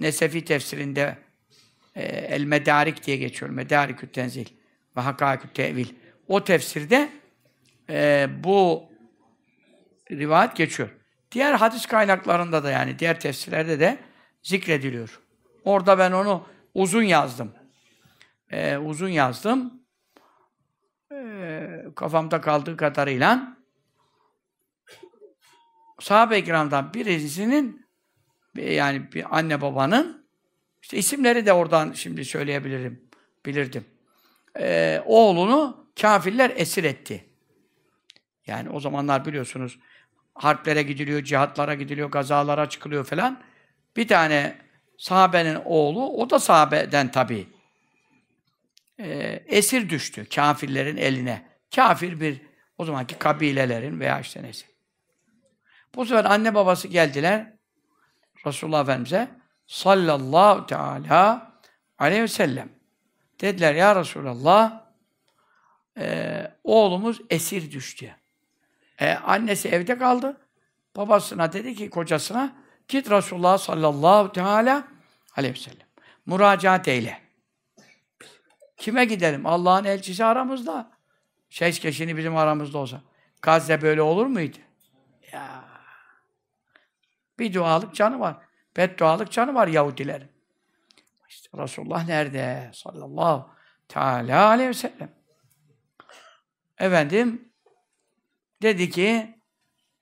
Nesefi tefsirinde e, El Medarik diye geçiyor. Medarikü Tenzil ve Hakaikü Tevil. O tefsirde e, bu rivayet geçiyor. Diğer hadis kaynaklarında da yani diğer tefsirlerde de zikrediliyor. Orada ben onu uzun yazdım. Ee, uzun yazdım. Ee, kafamda kaldığı kadarıyla sahabe-i birisinin yani bir anne babanın işte isimleri de oradan şimdi söyleyebilirim, bilirdim. Ee, oğlunu kafirler esir etti. Yani o zamanlar biliyorsunuz harplere gidiliyor, cihatlara gidiliyor, gazalara çıkılıyor falan. Bir tane sahabenin oğlu, o da sahabeden tabi e, ee, esir düştü kafirlerin eline. Kafir bir o zamanki kabilelerin veya işte neyse. Bu sefer anne babası geldiler. Resulullah Efendimiz'e sallallahu teala aleyhi ve sellem. Dediler ya Resulallah e, oğlumuz esir düştü. E, annesi evde kaldı. Babasına dedi ki kocasına git Resulullah sallallahu teala aleyhi ve sellem. Müracaat eyle. Kime gidelim? Allah'ın elçisi aramızda. Şeşkeşini şey, bizim aramızda olsa. Gazze böyle olur muydu? Ya bir dualık canı var. Beddualık canı var Yahudiler. İşte Resulullah nerede? Sallallahu teala aleyhi ve sellem. Efendim dedi ki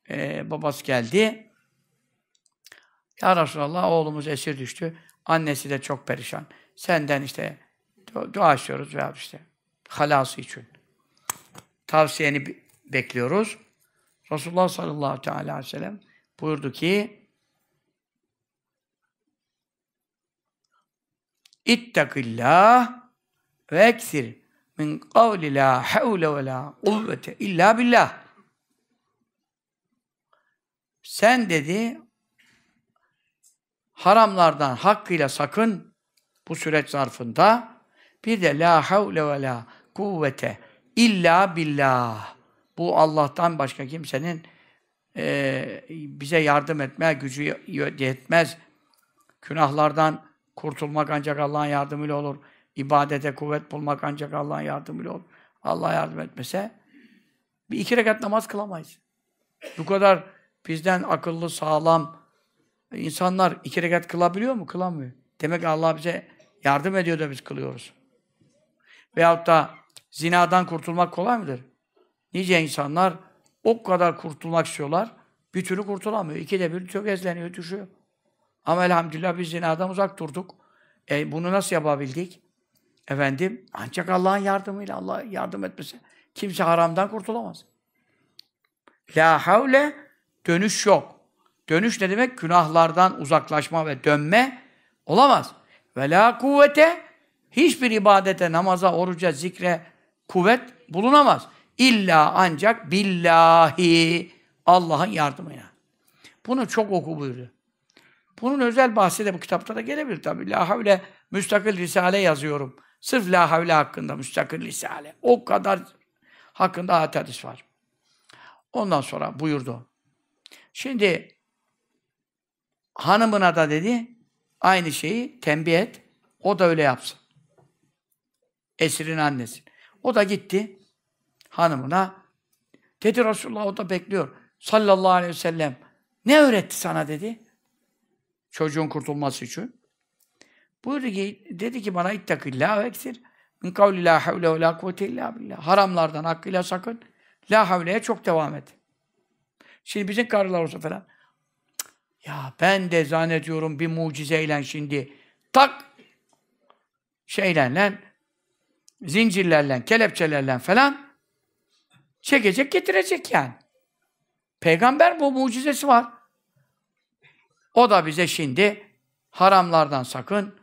e, babası geldi. Ya Resulallah oğlumuz esir düştü. Annesi de çok perişan. Senden işte dua istiyoruz veya işte halası için. Tavsiyeni bekliyoruz. Resulullah sallallahu teala aleyhi ve sellem buyurdu ki İttakillah ve eksir min kavli la havle ve la kuvvete illa billah. Sen dedi haramlardan hakkıyla sakın bu süreç zarfında bir de la havle ve la kuvvete illa billah. Bu Allah'tan başka kimsenin e, bize yardım etme gücü yetmez. Günahlardan Kurtulmak ancak Allah'ın yardımıyla olur. İbadete kuvvet bulmak ancak Allah'ın yardımıyla olur. Allah yardım etmese bir iki rekat namaz kılamayız. Bu kadar bizden akıllı, sağlam insanlar iki rekat kılabiliyor mu? Kılamıyor. Demek Allah bize yardım ediyor da biz kılıyoruz. Veyahut da zinadan kurtulmak kolay mıdır? Nice insanlar o kadar kurtulmak istiyorlar, bir türlü kurtulamıyor. İkide bir çok ezleniyor, düşüyor. Ama elhamdülillah biz zinadan uzak durduk. E, bunu nasıl yapabildik? Efendim ancak Allah'ın yardımıyla Allah yardım etmesi. kimse haramdan kurtulamaz. La havle dönüş yok. Dönüş ne demek? Günahlardan uzaklaşma ve dönme olamaz. Ve la kuvvete hiçbir ibadete, namaza, oruca, zikre kuvvet bulunamaz. İlla ancak billahi Allah'ın yardımıyla. Bunu çok oku buyuruyor. Bunun özel bahsi de bu kitapta da gelebilir tabii. La havle müstakil risale yazıyorum. Sırf la havle hakkında müstakil risale. O kadar hakkında hadis var. Ondan sonra buyurdu. Şimdi hanımına da dedi aynı şeyi tembih et. O da öyle yapsın. Esir'in annesi. O da gitti hanımına. Dedi Resulullah o da bekliyor. Sallallahu aleyhi ve sellem. Ne öğretti sana dedi. Çocuğun kurtulması için. Buyurdu ki, dedi ki bana ittakillâhu eksir. Min kavli la havle ve la kuvvete illa billah. Haramlardan hakkıyla sakın. La havleye çok devam et. Şimdi bizim karılar olsa falan. Ya ben de zannediyorum bir mucizeyle şimdi tak şeylerle zincirlerle, kelepçelerle falan çekecek getirecek yani. Peygamber bu mucizesi var. O da bize şimdi haramlardan sakın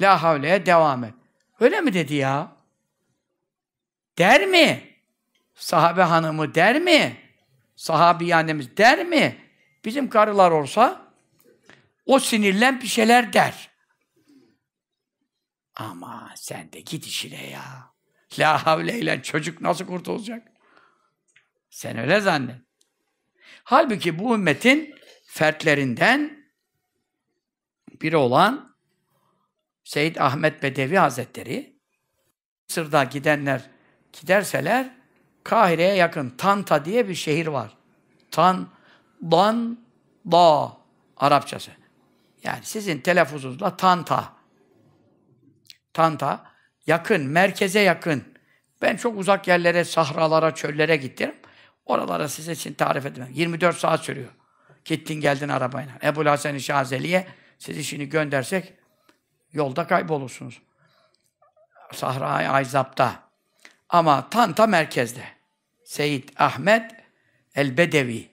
la havleye devam et. Öyle mi dedi ya? Der mi? Sahabe hanımı der mi? Sahabi annemiz der mi? Bizim karılar olsa o sinirlen bir şeyler der. Ama sen de git işine ya. La havleyle çocuk nasıl kurtulacak? Sen öyle zannet. Halbuki bu ümmetin fertlerinden biri olan Seyyid Ahmet Bedevi Hazretleri Mısır'da gidenler giderseler Kahire'ye yakın Tanta diye bir şehir var. Tan, dan, da Arapçası. Yani sizin telaffuzunuzla Tanta. Tanta yakın, merkeze yakın. Ben çok uzak yerlere, sahralara, çöllere gittim. Oralara size için tarif edemem. 24 saat sürüyor. Gittin geldin arabayla. Ebu Hasan-ı Şazeli'ye sizi şimdi göndersek yolda kaybolursunuz. Sahra-i Ayzap'ta. Ama tam merkezde. Seyit Ahmet el-Bedevi.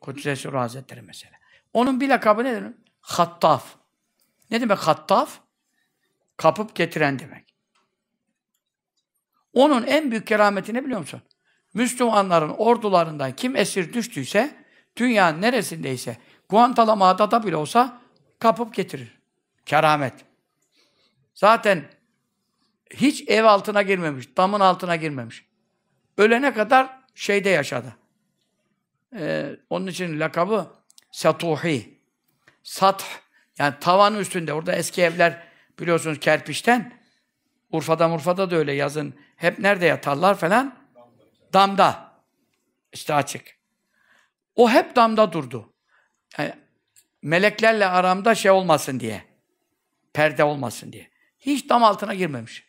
Kudüs-i Hazretleri mesela. Onun bir lakabı nedir? Hattaf. Ne demek hattaf? Kapıp getiren demek. Onun en büyük kerameti ne biliyor musun? Müslümanların ordularından kim esir düştüyse dünyanın neresindeyse, Guantanamo adada bile olsa kapıp getirir. Keramet. Zaten hiç ev altına girmemiş, damın altına girmemiş. Ölene kadar şeyde yaşadı. Ee, onun için lakabı Satuhi. Sath. Yani tavanın üstünde. Orada eski evler biliyorsunuz kerpiçten. Urfa'da Urfa'da da öyle yazın. Hep nerede yatarlar falan? Damda. İşte açık. O hep damda durdu. Yani meleklerle aramda şey olmasın diye. Perde olmasın diye. Hiç dam altına girmemiş.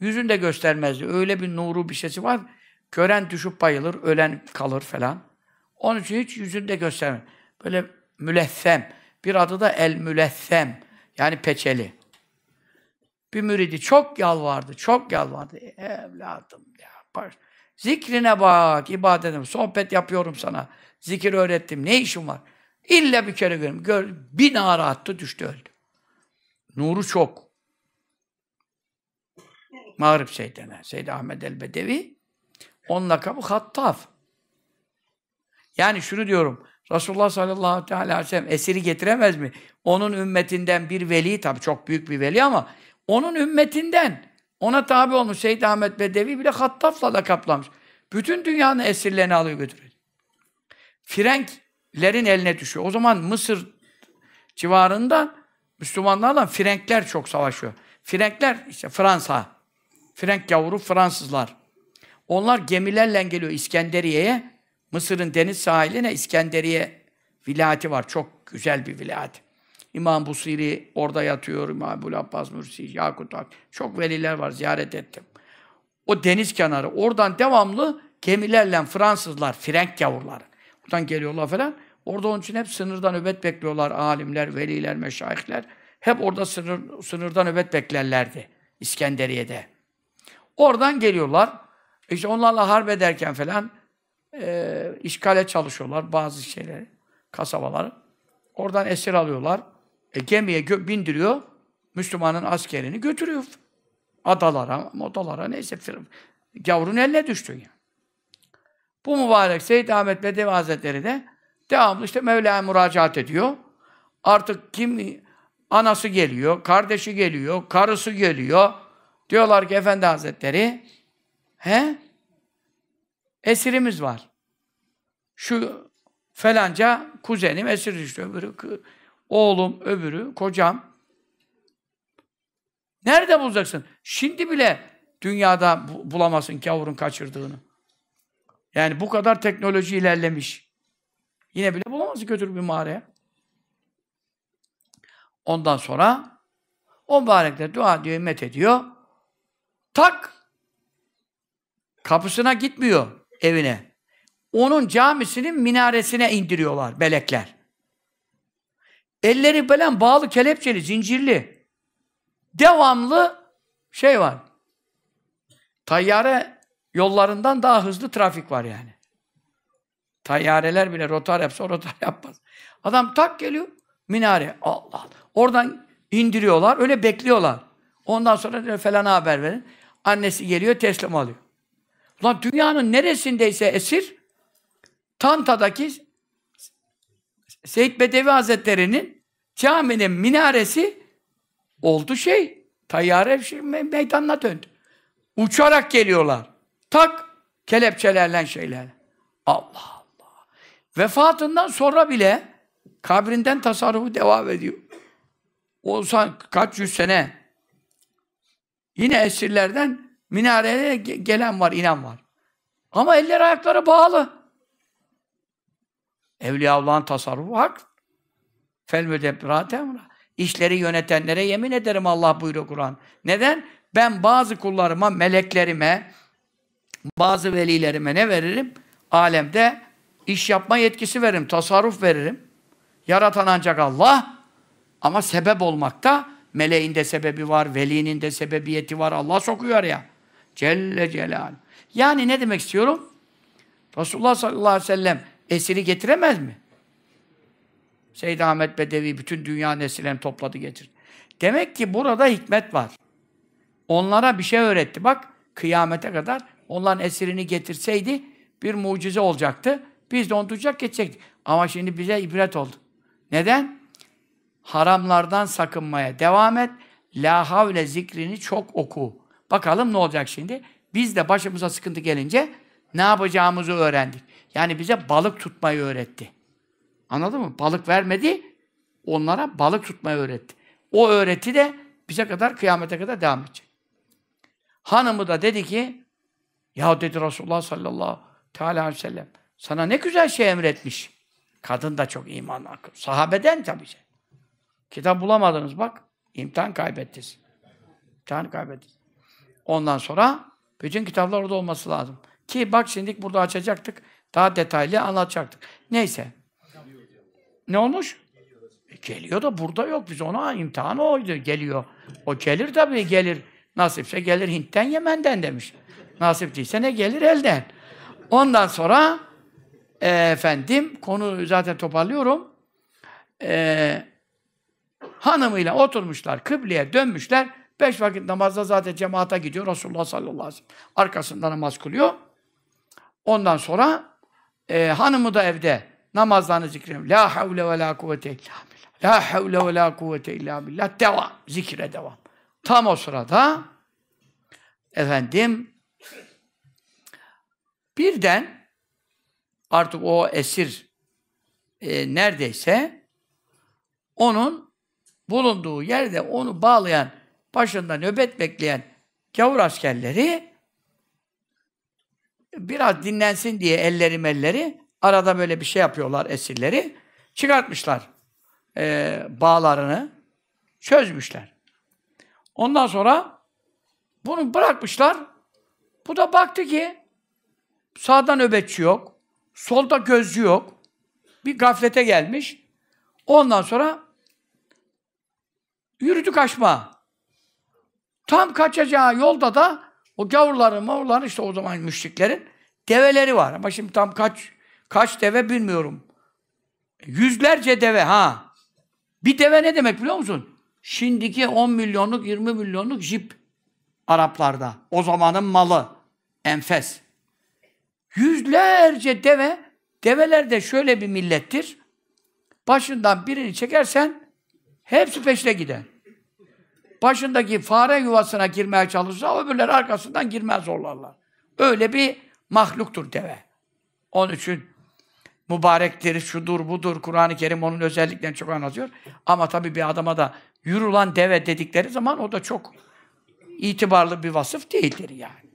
Yüzünü de göstermezdi. Öyle bir nuru bir sesi var. Gören düşüp bayılır, ölen kalır falan. Onun için hiç yüzünü de göstermez. Böyle müleffem. Bir adı da el müleffem. Yani peçeli. Bir müridi çok yalvardı, çok yalvardı. Evladım ya. Baş... Zikrine bak, ibadetim, sohbet yapıyorum sana. Zikir öğrettim, ne işim var? İlla bir kere görüm. Gör, bir nara attı, düştü öldü. Nuru çok. Mağrip Seyden'e, Seyyid Ahmet el-Bedevi. Onun lakabı Hattaf. Yani şunu diyorum, Resulullah sallallahu aleyhi ve sellem esiri getiremez mi? Onun ümmetinden bir veli, tabii çok büyük bir veli ama onun ümmetinden ona tabi olmuş Seyyid Ahmet Bedevi bile Hattaf'la da kaplamış. Bütün dünyanın esirlerini alıyor götürüyor. Frenklerin eline düşüyor. O zaman Mısır civarında Müslümanlarla Frenkler çok savaşıyor. Frenkler işte Fransa. Frenk yavru Fransızlar. Onlar gemilerle geliyor İskenderiye'ye. Mısır'ın deniz sahiline İskenderiye vilayeti var. Çok güzel bir vilayet. İmam Busiri orada yatıyor, İmam Ebu Abbas Mürsi, Yakut Ak. Çok veliler var, ziyaret ettim. O deniz kenarı, oradan devamlı gemilerle Fransızlar, Frenk gavurları. buradan geliyorlar falan. Orada onun için hep sınırdan öbet bekliyorlar alimler, veliler, meşayihler. Hep orada sınır, sınırdan öbet beklerlerdi İskenderiye'de. Oradan geliyorlar. İşte onlarla harp ederken falan e, işgale çalışıyorlar bazı şeyleri, kasabaları. Oradan esir alıyorlar. E, gemiye gö- bindiriyor, Müslümanın askerini götürüyor. Adalara, modalara neyse. Yavrun eline düştü yani. Bu mübarek Seyyid Ahmet Bedevi Hazretleri de devamlı işte Mevla'ya müracaat ediyor. Artık kim anası geliyor, kardeşi geliyor, karısı geliyor. Diyorlar ki Efendi Hazretleri, he? Esirimiz var. Şu falanca kuzenim esir düştü, öbürü oğlum, öbürü, kocam. Nerede bulacaksın? Şimdi bile dünyada bulamazsın kavurun kaçırdığını. Yani bu kadar teknoloji ilerlemiş. Yine bile bulamazsın götür bir mağaraya. Ondan sonra o mübarekler dua diyor, himmet ediyor. Tak! Kapısına gitmiyor evine. Onun camisinin minaresine indiriyorlar belekler. Elleri falan bağlı, kelepçeli, zincirli. Devamlı şey var. Tayyare yollarından daha hızlı trafik var yani. Tayyareler bile rotar yapsa rotar yapmaz. Adam tak geliyor minare. Allah Allah. Oradan indiriyorlar. Öyle bekliyorlar. Ondan sonra falan haber verin. Annesi geliyor teslim alıyor. Lan dünyanın neresindeyse esir Tanta'daki Seyyid Bedevi Hazretleri'nin caminin minaresi oldu şey. Tayyare şey, me meydanına döndü. Uçarak geliyorlar. Tak kelepçelerle şeyler. Allah Allah. Vefatından sonra bile kabrinden tasarrufu devam ediyor. Olsan kaç yüz sene yine esirlerden minareye gelen var, inan var. Ama eller ayakları bağlı. Evliya Evliyaullah'ın tasarrufu hak. Fel müdebbiratemra. İşleri yönetenlere yemin ederim Allah buyuruyor Kur'an. Neden? Ben bazı kullarıma, meleklerime, bazı velilerime ne veririm? Alemde iş yapma yetkisi veririm, tasarruf veririm. Yaratan ancak Allah ama sebep olmakta meleğin de sebebi var, velinin de sebebiyeti var. Allah sokuyor ya. Celle Celal. Yani ne demek istiyorum? Resulullah sallallahu aleyhi ve sellem esiri getiremez mi? Seyyid Ahmet Bedevi bütün dünya nesillerini topladı getirdi. Demek ki burada hikmet var. Onlara bir şey öğretti. Bak kıyamete kadar onların esirini getirseydi bir mucize olacaktı. Biz de onu tutacak geçecektik. Ama şimdi bize ibret oldu. Neden? Haramlardan sakınmaya devam et. La havle zikrini çok oku. Bakalım ne olacak şimdi? Biz de başımıza sıkıntı gelince ne yapacağımızı öğrendik. Yani bize balık tutmayı öğretti. Anladın mı? Balık vermedi, onlara balık tutmayı öğretti. O öğreti de bize kadar, kıyamete kadar devam edecek. Hanımı da dedi ki, ya dedi Resulullah sallallahu teala aleyhi ve sellem, sana ne güzel şey emretmiş. Kadın da çok iman akıl. Sahabeden tabii ki. Kitap bulamadınız bak. imtihan kaybettiniz. İmtihan kaybettiniz. Ondan sonra bütün kitaplar orada olması lazım. Ki bak şimdi burada açacaktık. Daha detaylı anlatacaktık. Neyse. Ne olmuş? E, geliyor da burada yok. Biz ona imtihan oydu. Geliyor. O gelir tabii gelir. Nasipse gelir Hint'ten Yemen'den demiş. Nasip değilse ne gelir elden. Ondan sonra e, efendim konu zaten toparlıyorum. E, hanımıyla oturmuşlar kıbleye dönmüşler. Beş vakit namazda zaten cemaata gidiyor Resulullah sallallahu aleyhi ve sellem. Arkasında namaz kılıyor. Ondan sonra e, hanımı da evde. Namazlarını zikrim. La havle ve la kuvvete illa billah. La havle ve la kuvvete illa billah. Devam. Zikre devam. Tam o sırada efendim birden artık o esir e, neredeyse onun bulunduğu yerde onu bağlayan başında nöbet bekleyen gavur askerleri biraz dinlensin diye elleri melleri arada böyle bir şey yapıyorlar esirleri. Çıkartmışlar e, bağlarını. Çözmüşler. Ondan sonra bunu bırakmışlar. Bu da baktı ki sağda nöbetçi yok. Solda gözcü yok. Bir gaflete gelmiş. Ondan sonra yürüdü kaçma. Tam kaçacağı yolda da o gavurların, mavurların işte o zaman müşriklerin develeri var. Ama şimdi tam kaç kaç deve bilmiyorum. Yüzlerce deve ha. Bir deve ne demek biliyor musun? Şimdiki 10 milyonluk, 20 milyonluk jip Araplarda. O zamanın malı. Enfes. Yüzlerce deve. Develer de şöyle bir millettir. Başından birini çekersen hepsi peşine gider başındaki fare yuvasına girmeye çalışsa öbürleri arkasından girmez zorlarlar. Öyle bir mahluktur deve. Onun için mübarektir, şudur, budur. Kur'an-ı Kerim onun özelliklerini çok anlatıyor. Ama tabii bir adama da yürülen deve dedikleri zaman o da çok itibarlı bir vasıf değildir yani.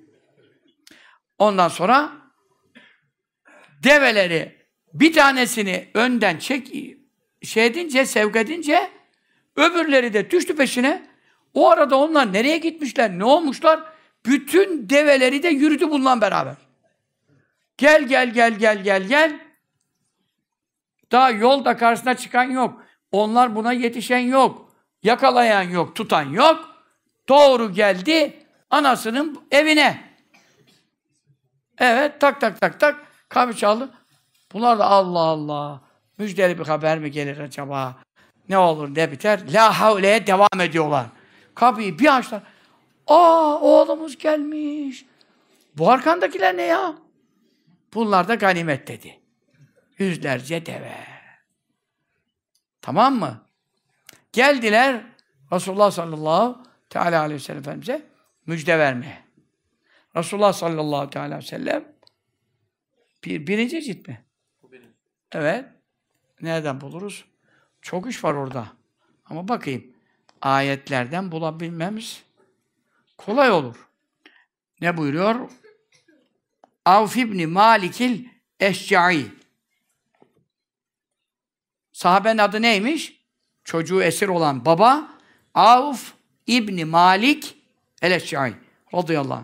Ondan sonra develeri bir tanesini önden çek şey edince, sevk edince öbürleri de düştü peşine o arada onlar nereye gitmişler, ne olmuşlar? Bütün develeri de yürüdü bununla beraber. Gel gel gel gel gel gel. Daha yolda karşısına çıkan yok. Onlar buna yetişen yok. Yakalayan yok, tutan yok. Doğru geldi anasının evine. Evet tak tak tak tak kapı çaldı. Bunlar da Allah Allah. Müjdeli bir haber mi gelir acaba? Ne olur ne biter? La havleye devam ediyorlar. Kapıyı bir açtılar. Aa oğlumuz gelmiş. Bu arkandakiler ne ya? Bunlar da ganimet dedi. Yüzlerce deve. Tamam mı? Geldiler Resulullah sallallahu teala aleyhi ve sellem Efendimiz'e müjde vermeye. Resulullah sallallahu teala aleyhi ve sellem bir, birinci cilt mi? Evet. Nereden buluruz? Çok iş var orada. Ama bakayım ayetlerden bulabilmemiz kolay olur. Ne buyuruyor? Avf ibn Malikil Eşca'i. Sahabenin adı neymiş? Çocuğu esir olan baba Avf ibni Malik el-Eşca'i radıyallahu anh.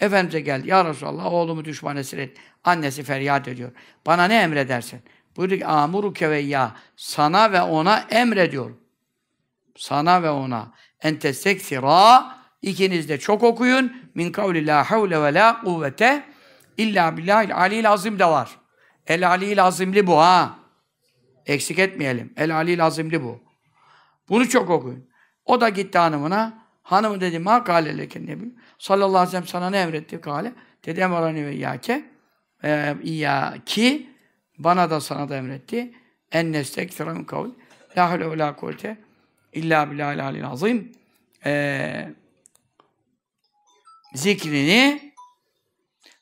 Efendimiz'e geldi. Ya Resulallah oğlumu düşman esir et. Annesi feryat ediyor. Bana ne emredersin? Buyurdu ki amuruke ve ya sana ve ona emrediyorum sana ve ona en testeksira ikiniz de çok okuyun min kavli la havle ve la kuvvete illa billahil alil azim de var. El alil azimli bu ha. Eksik etmeyelim. El alil azimli bu. Bunu çok okuyun. O da gitti hanımına. Hanımı dedi ma kale leken nebi. Sallallahu aleyhi ve sellem sana ne emretti kale? Dedi emrani ve iyake. E, ee, iyaki. Bana da sana da emretti. En nestek min kavli. La havle ve la kuvvete İlla bilal alil azim. Ee, zikrini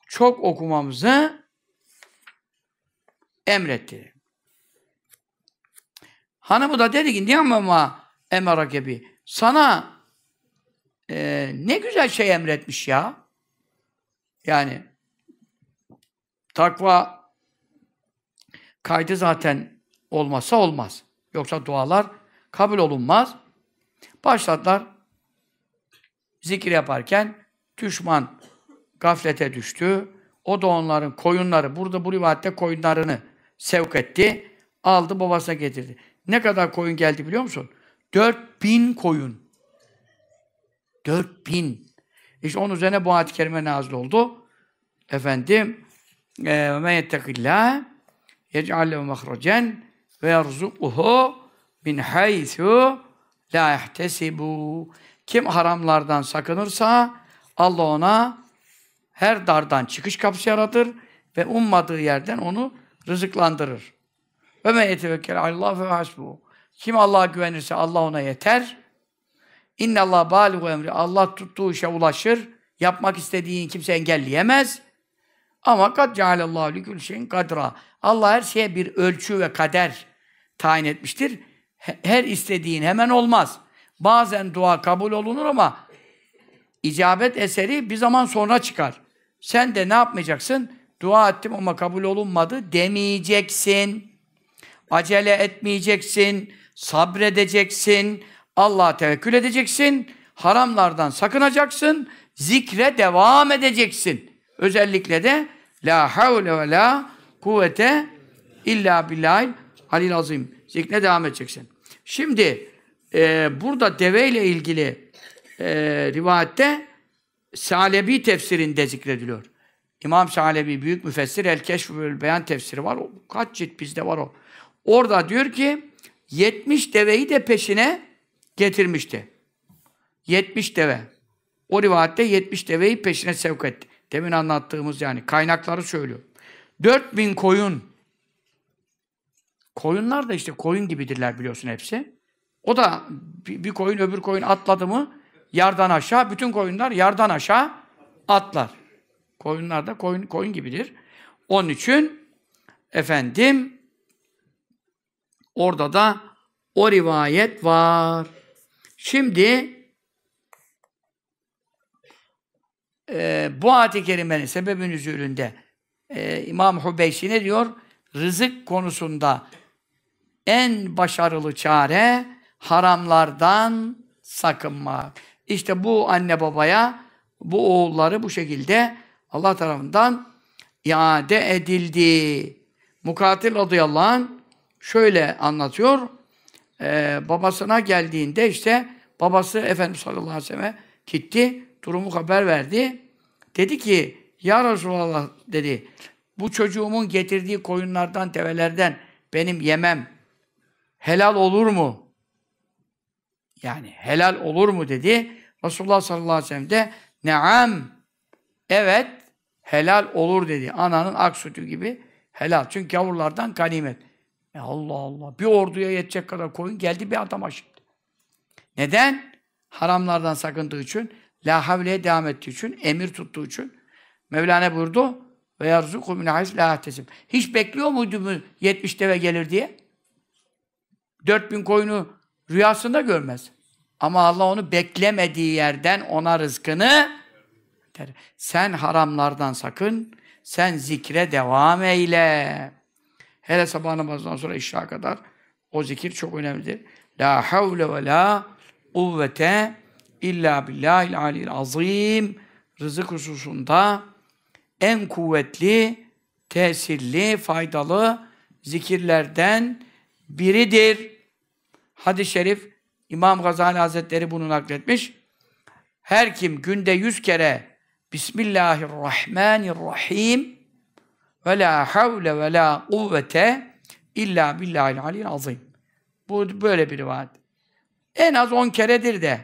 çok okumamızı emretti. Hanımı da dedi ki niye ama emara gibi sana e, ne güzel şey emretmiş ya. Yani takva kaydı zaten olmasa olmaz. Yoksa dualar kabul olunmaz. Başladılar zikir yaparken düşman gaflete düştü. O da onların koyunları, burada bu rivayette koyunlarını sevk etti. Aldı babasına getirdi. Ne kadar koyun geldi biliyor musun? 4000 koyun. 4000. İşte onun üzerine bu ayet-i kerime nazil oldu. Efendim, men yettekillâh yec'al lehu ve yerzukuhu min haythu la ihtesibu. Kim haramlardan sakınırsa Allah ona her dardan çıkış kapısı yaratır ve ummadığı yerden onu rızıklandırır. Ve men yetevekkel Allah ve hasbu. Kim Allah'a güvenirse Allah ona yeter. İnne Allah balihu emri. Allah tuttuğu işe ulaşır. Yapmak istediğin kimse engelleyemez. Ama kad cealallahu likül şeyin kadra. Allah her şeye bir ölçü ve kader tayin etmiştir her istediğin hemen olmaz. Bazen dua kabul olunur ama icabet eseri bir zaman sonra çıkar. Sen de ne yapmayacaksın? Dua ettim ama kabul olunmadı demeyeceksin. Acele etmeyeceksin. Sabredeceksin. Allah'a tevekkül edeceksin. Haramlardan sakınacaksın. Zikre devam edeceksin. Özellikle de la havle ve la kuvvete illa billahil halil azim. Zikne devam edeceksin. Şimdi e, burada ile ilgili e, rivayette Salebi tefsirinde zikrediliyor. İmam Salebi büyük müfessir El Keşfül Beyan tefsiri var. O, kaç cilt bizde var o. Orada diyor ki 70 deveyi de peşine getirmişti. 70 deve. O rivayette 70 deveyi peşine sevk etti. Demin anlattığımız yani kaynakları söylüyor. 4000 koyun Koyunlar da işte koyun gibidirler biliyorsun hepsi. O da bir, koyun öbür koyun atladı mı yardan aşağı, bütün koyunlar yardan aşağı atlar. Koyunlar da koyun, koyun gibidir. Onun için efendim orada da o rivayet var. Şimdi e, bu ayet-i kerimenin sebebin üzülünde e, İmam Hubeysi ne diyor? Rızık konusunda en başarılı çare haramlardan sakınmak. İşte bu anne babaya bu oğulları bu şekilde Allah tarafından iade edildi. Mukatil radıyallahu anh şöyle anlatıyor. Ee, babasına geldiğinde işte babası Efendimiz sallallahu aleyhi ve selleme gitti. Durumu haber verdi. Dedi ki ya Resulallah dedi bu çocuğumun getirdiği koyunlardan, tevelerden benim yemem helal olur mu? Yani helal olur mu dedi. Resulullah sallallahu aleyhi ve sellem de neam evet helal olur dedi. Ananın ak sütü gibi helal. Çünkü yavrulardan kanimet. E Allah Allah. Bir orduya yetecek kadar koyun geldi bir adama şimdi. Neden? Haramlardan sakındığı için, la havleye devam ettiği için, emir tuttuğu için. Mevlana buyurdu ve yarzuku min la Hiç bekliyor muydu mu 70 deve gelir diye? 4000 koyunu rüyasında görmez. Ama Allah onu beklemediği yerden ona rızkını der. Sen haramlardan sakın, sen zikre devam eyle. Hele sabah namazından sonra işrağa kadar o zikir çok önemlidir. La havle ve la kuvvete illa billahil alil azim. Rızık hususunda en kuvvetli, tesirli, faydalı zikirlerden biridir. Hadis-i şerif İmam Gazali Hazretleri bunu nakletmiş. Her kim günde yüz kere Bismillahirrahmanirrahim ve la havle ve la kuvvete illa billahil alil azim. Bu böyle bir rivayet. En az on keredir de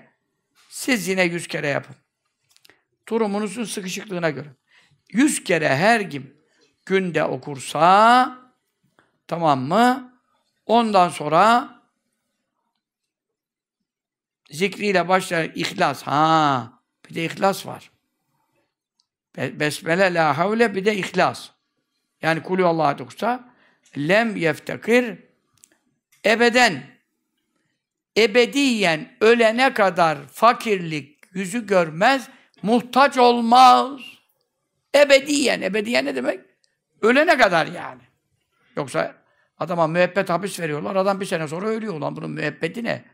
siz yine yüz kere yapın. Durumunuzun sıkışıklığına göre. Yüz kere her kim günde okursa tamam mı? Ondan sonra zikriyle başlayan ihlas. Ha, bir de ihlas var. Besmele, la havle, bir de ihlas. Yani kulü Allah'a dokusa lem yeftekir ebeden ebediyen ölene kadar fakirlik yüzü görmez, muhtaç olmaz. Ebediyen, ebediyen ne demek? Ölene kadar yani. Yoksa adama müebbet hapis veriyorlar, adam bir sene sonra ölüyor. Ulan bunun müebbeti ne?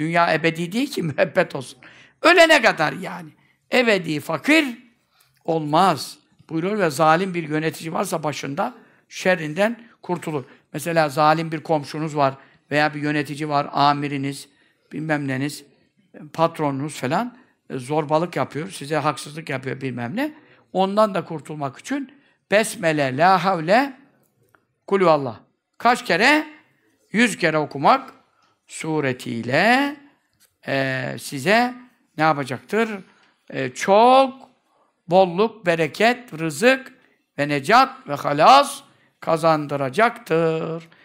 Dünya ebedi değil ki müebbet olsun. Ölene kadar yani. Ebedi fakir olmaz. Buyuruyor ve zalim bir yönetici varsa başında şerrinden kurtulur. Mesela zalim bir komşunuz var veya bir yönetici var, amiriniz, bilmem neniz, patronunuz falan e, zorbalık yapıyor, size haksızlık yapıyor bilmem ne. Ondan da kurtulmak için besmele, la havle, kulü Allah. Kaç kere? Yüz kere okumak suretiyle e, size ne yapacaktır? E, çok bolluk, bereket, rızık ve necat ve halas kazandıracaktır.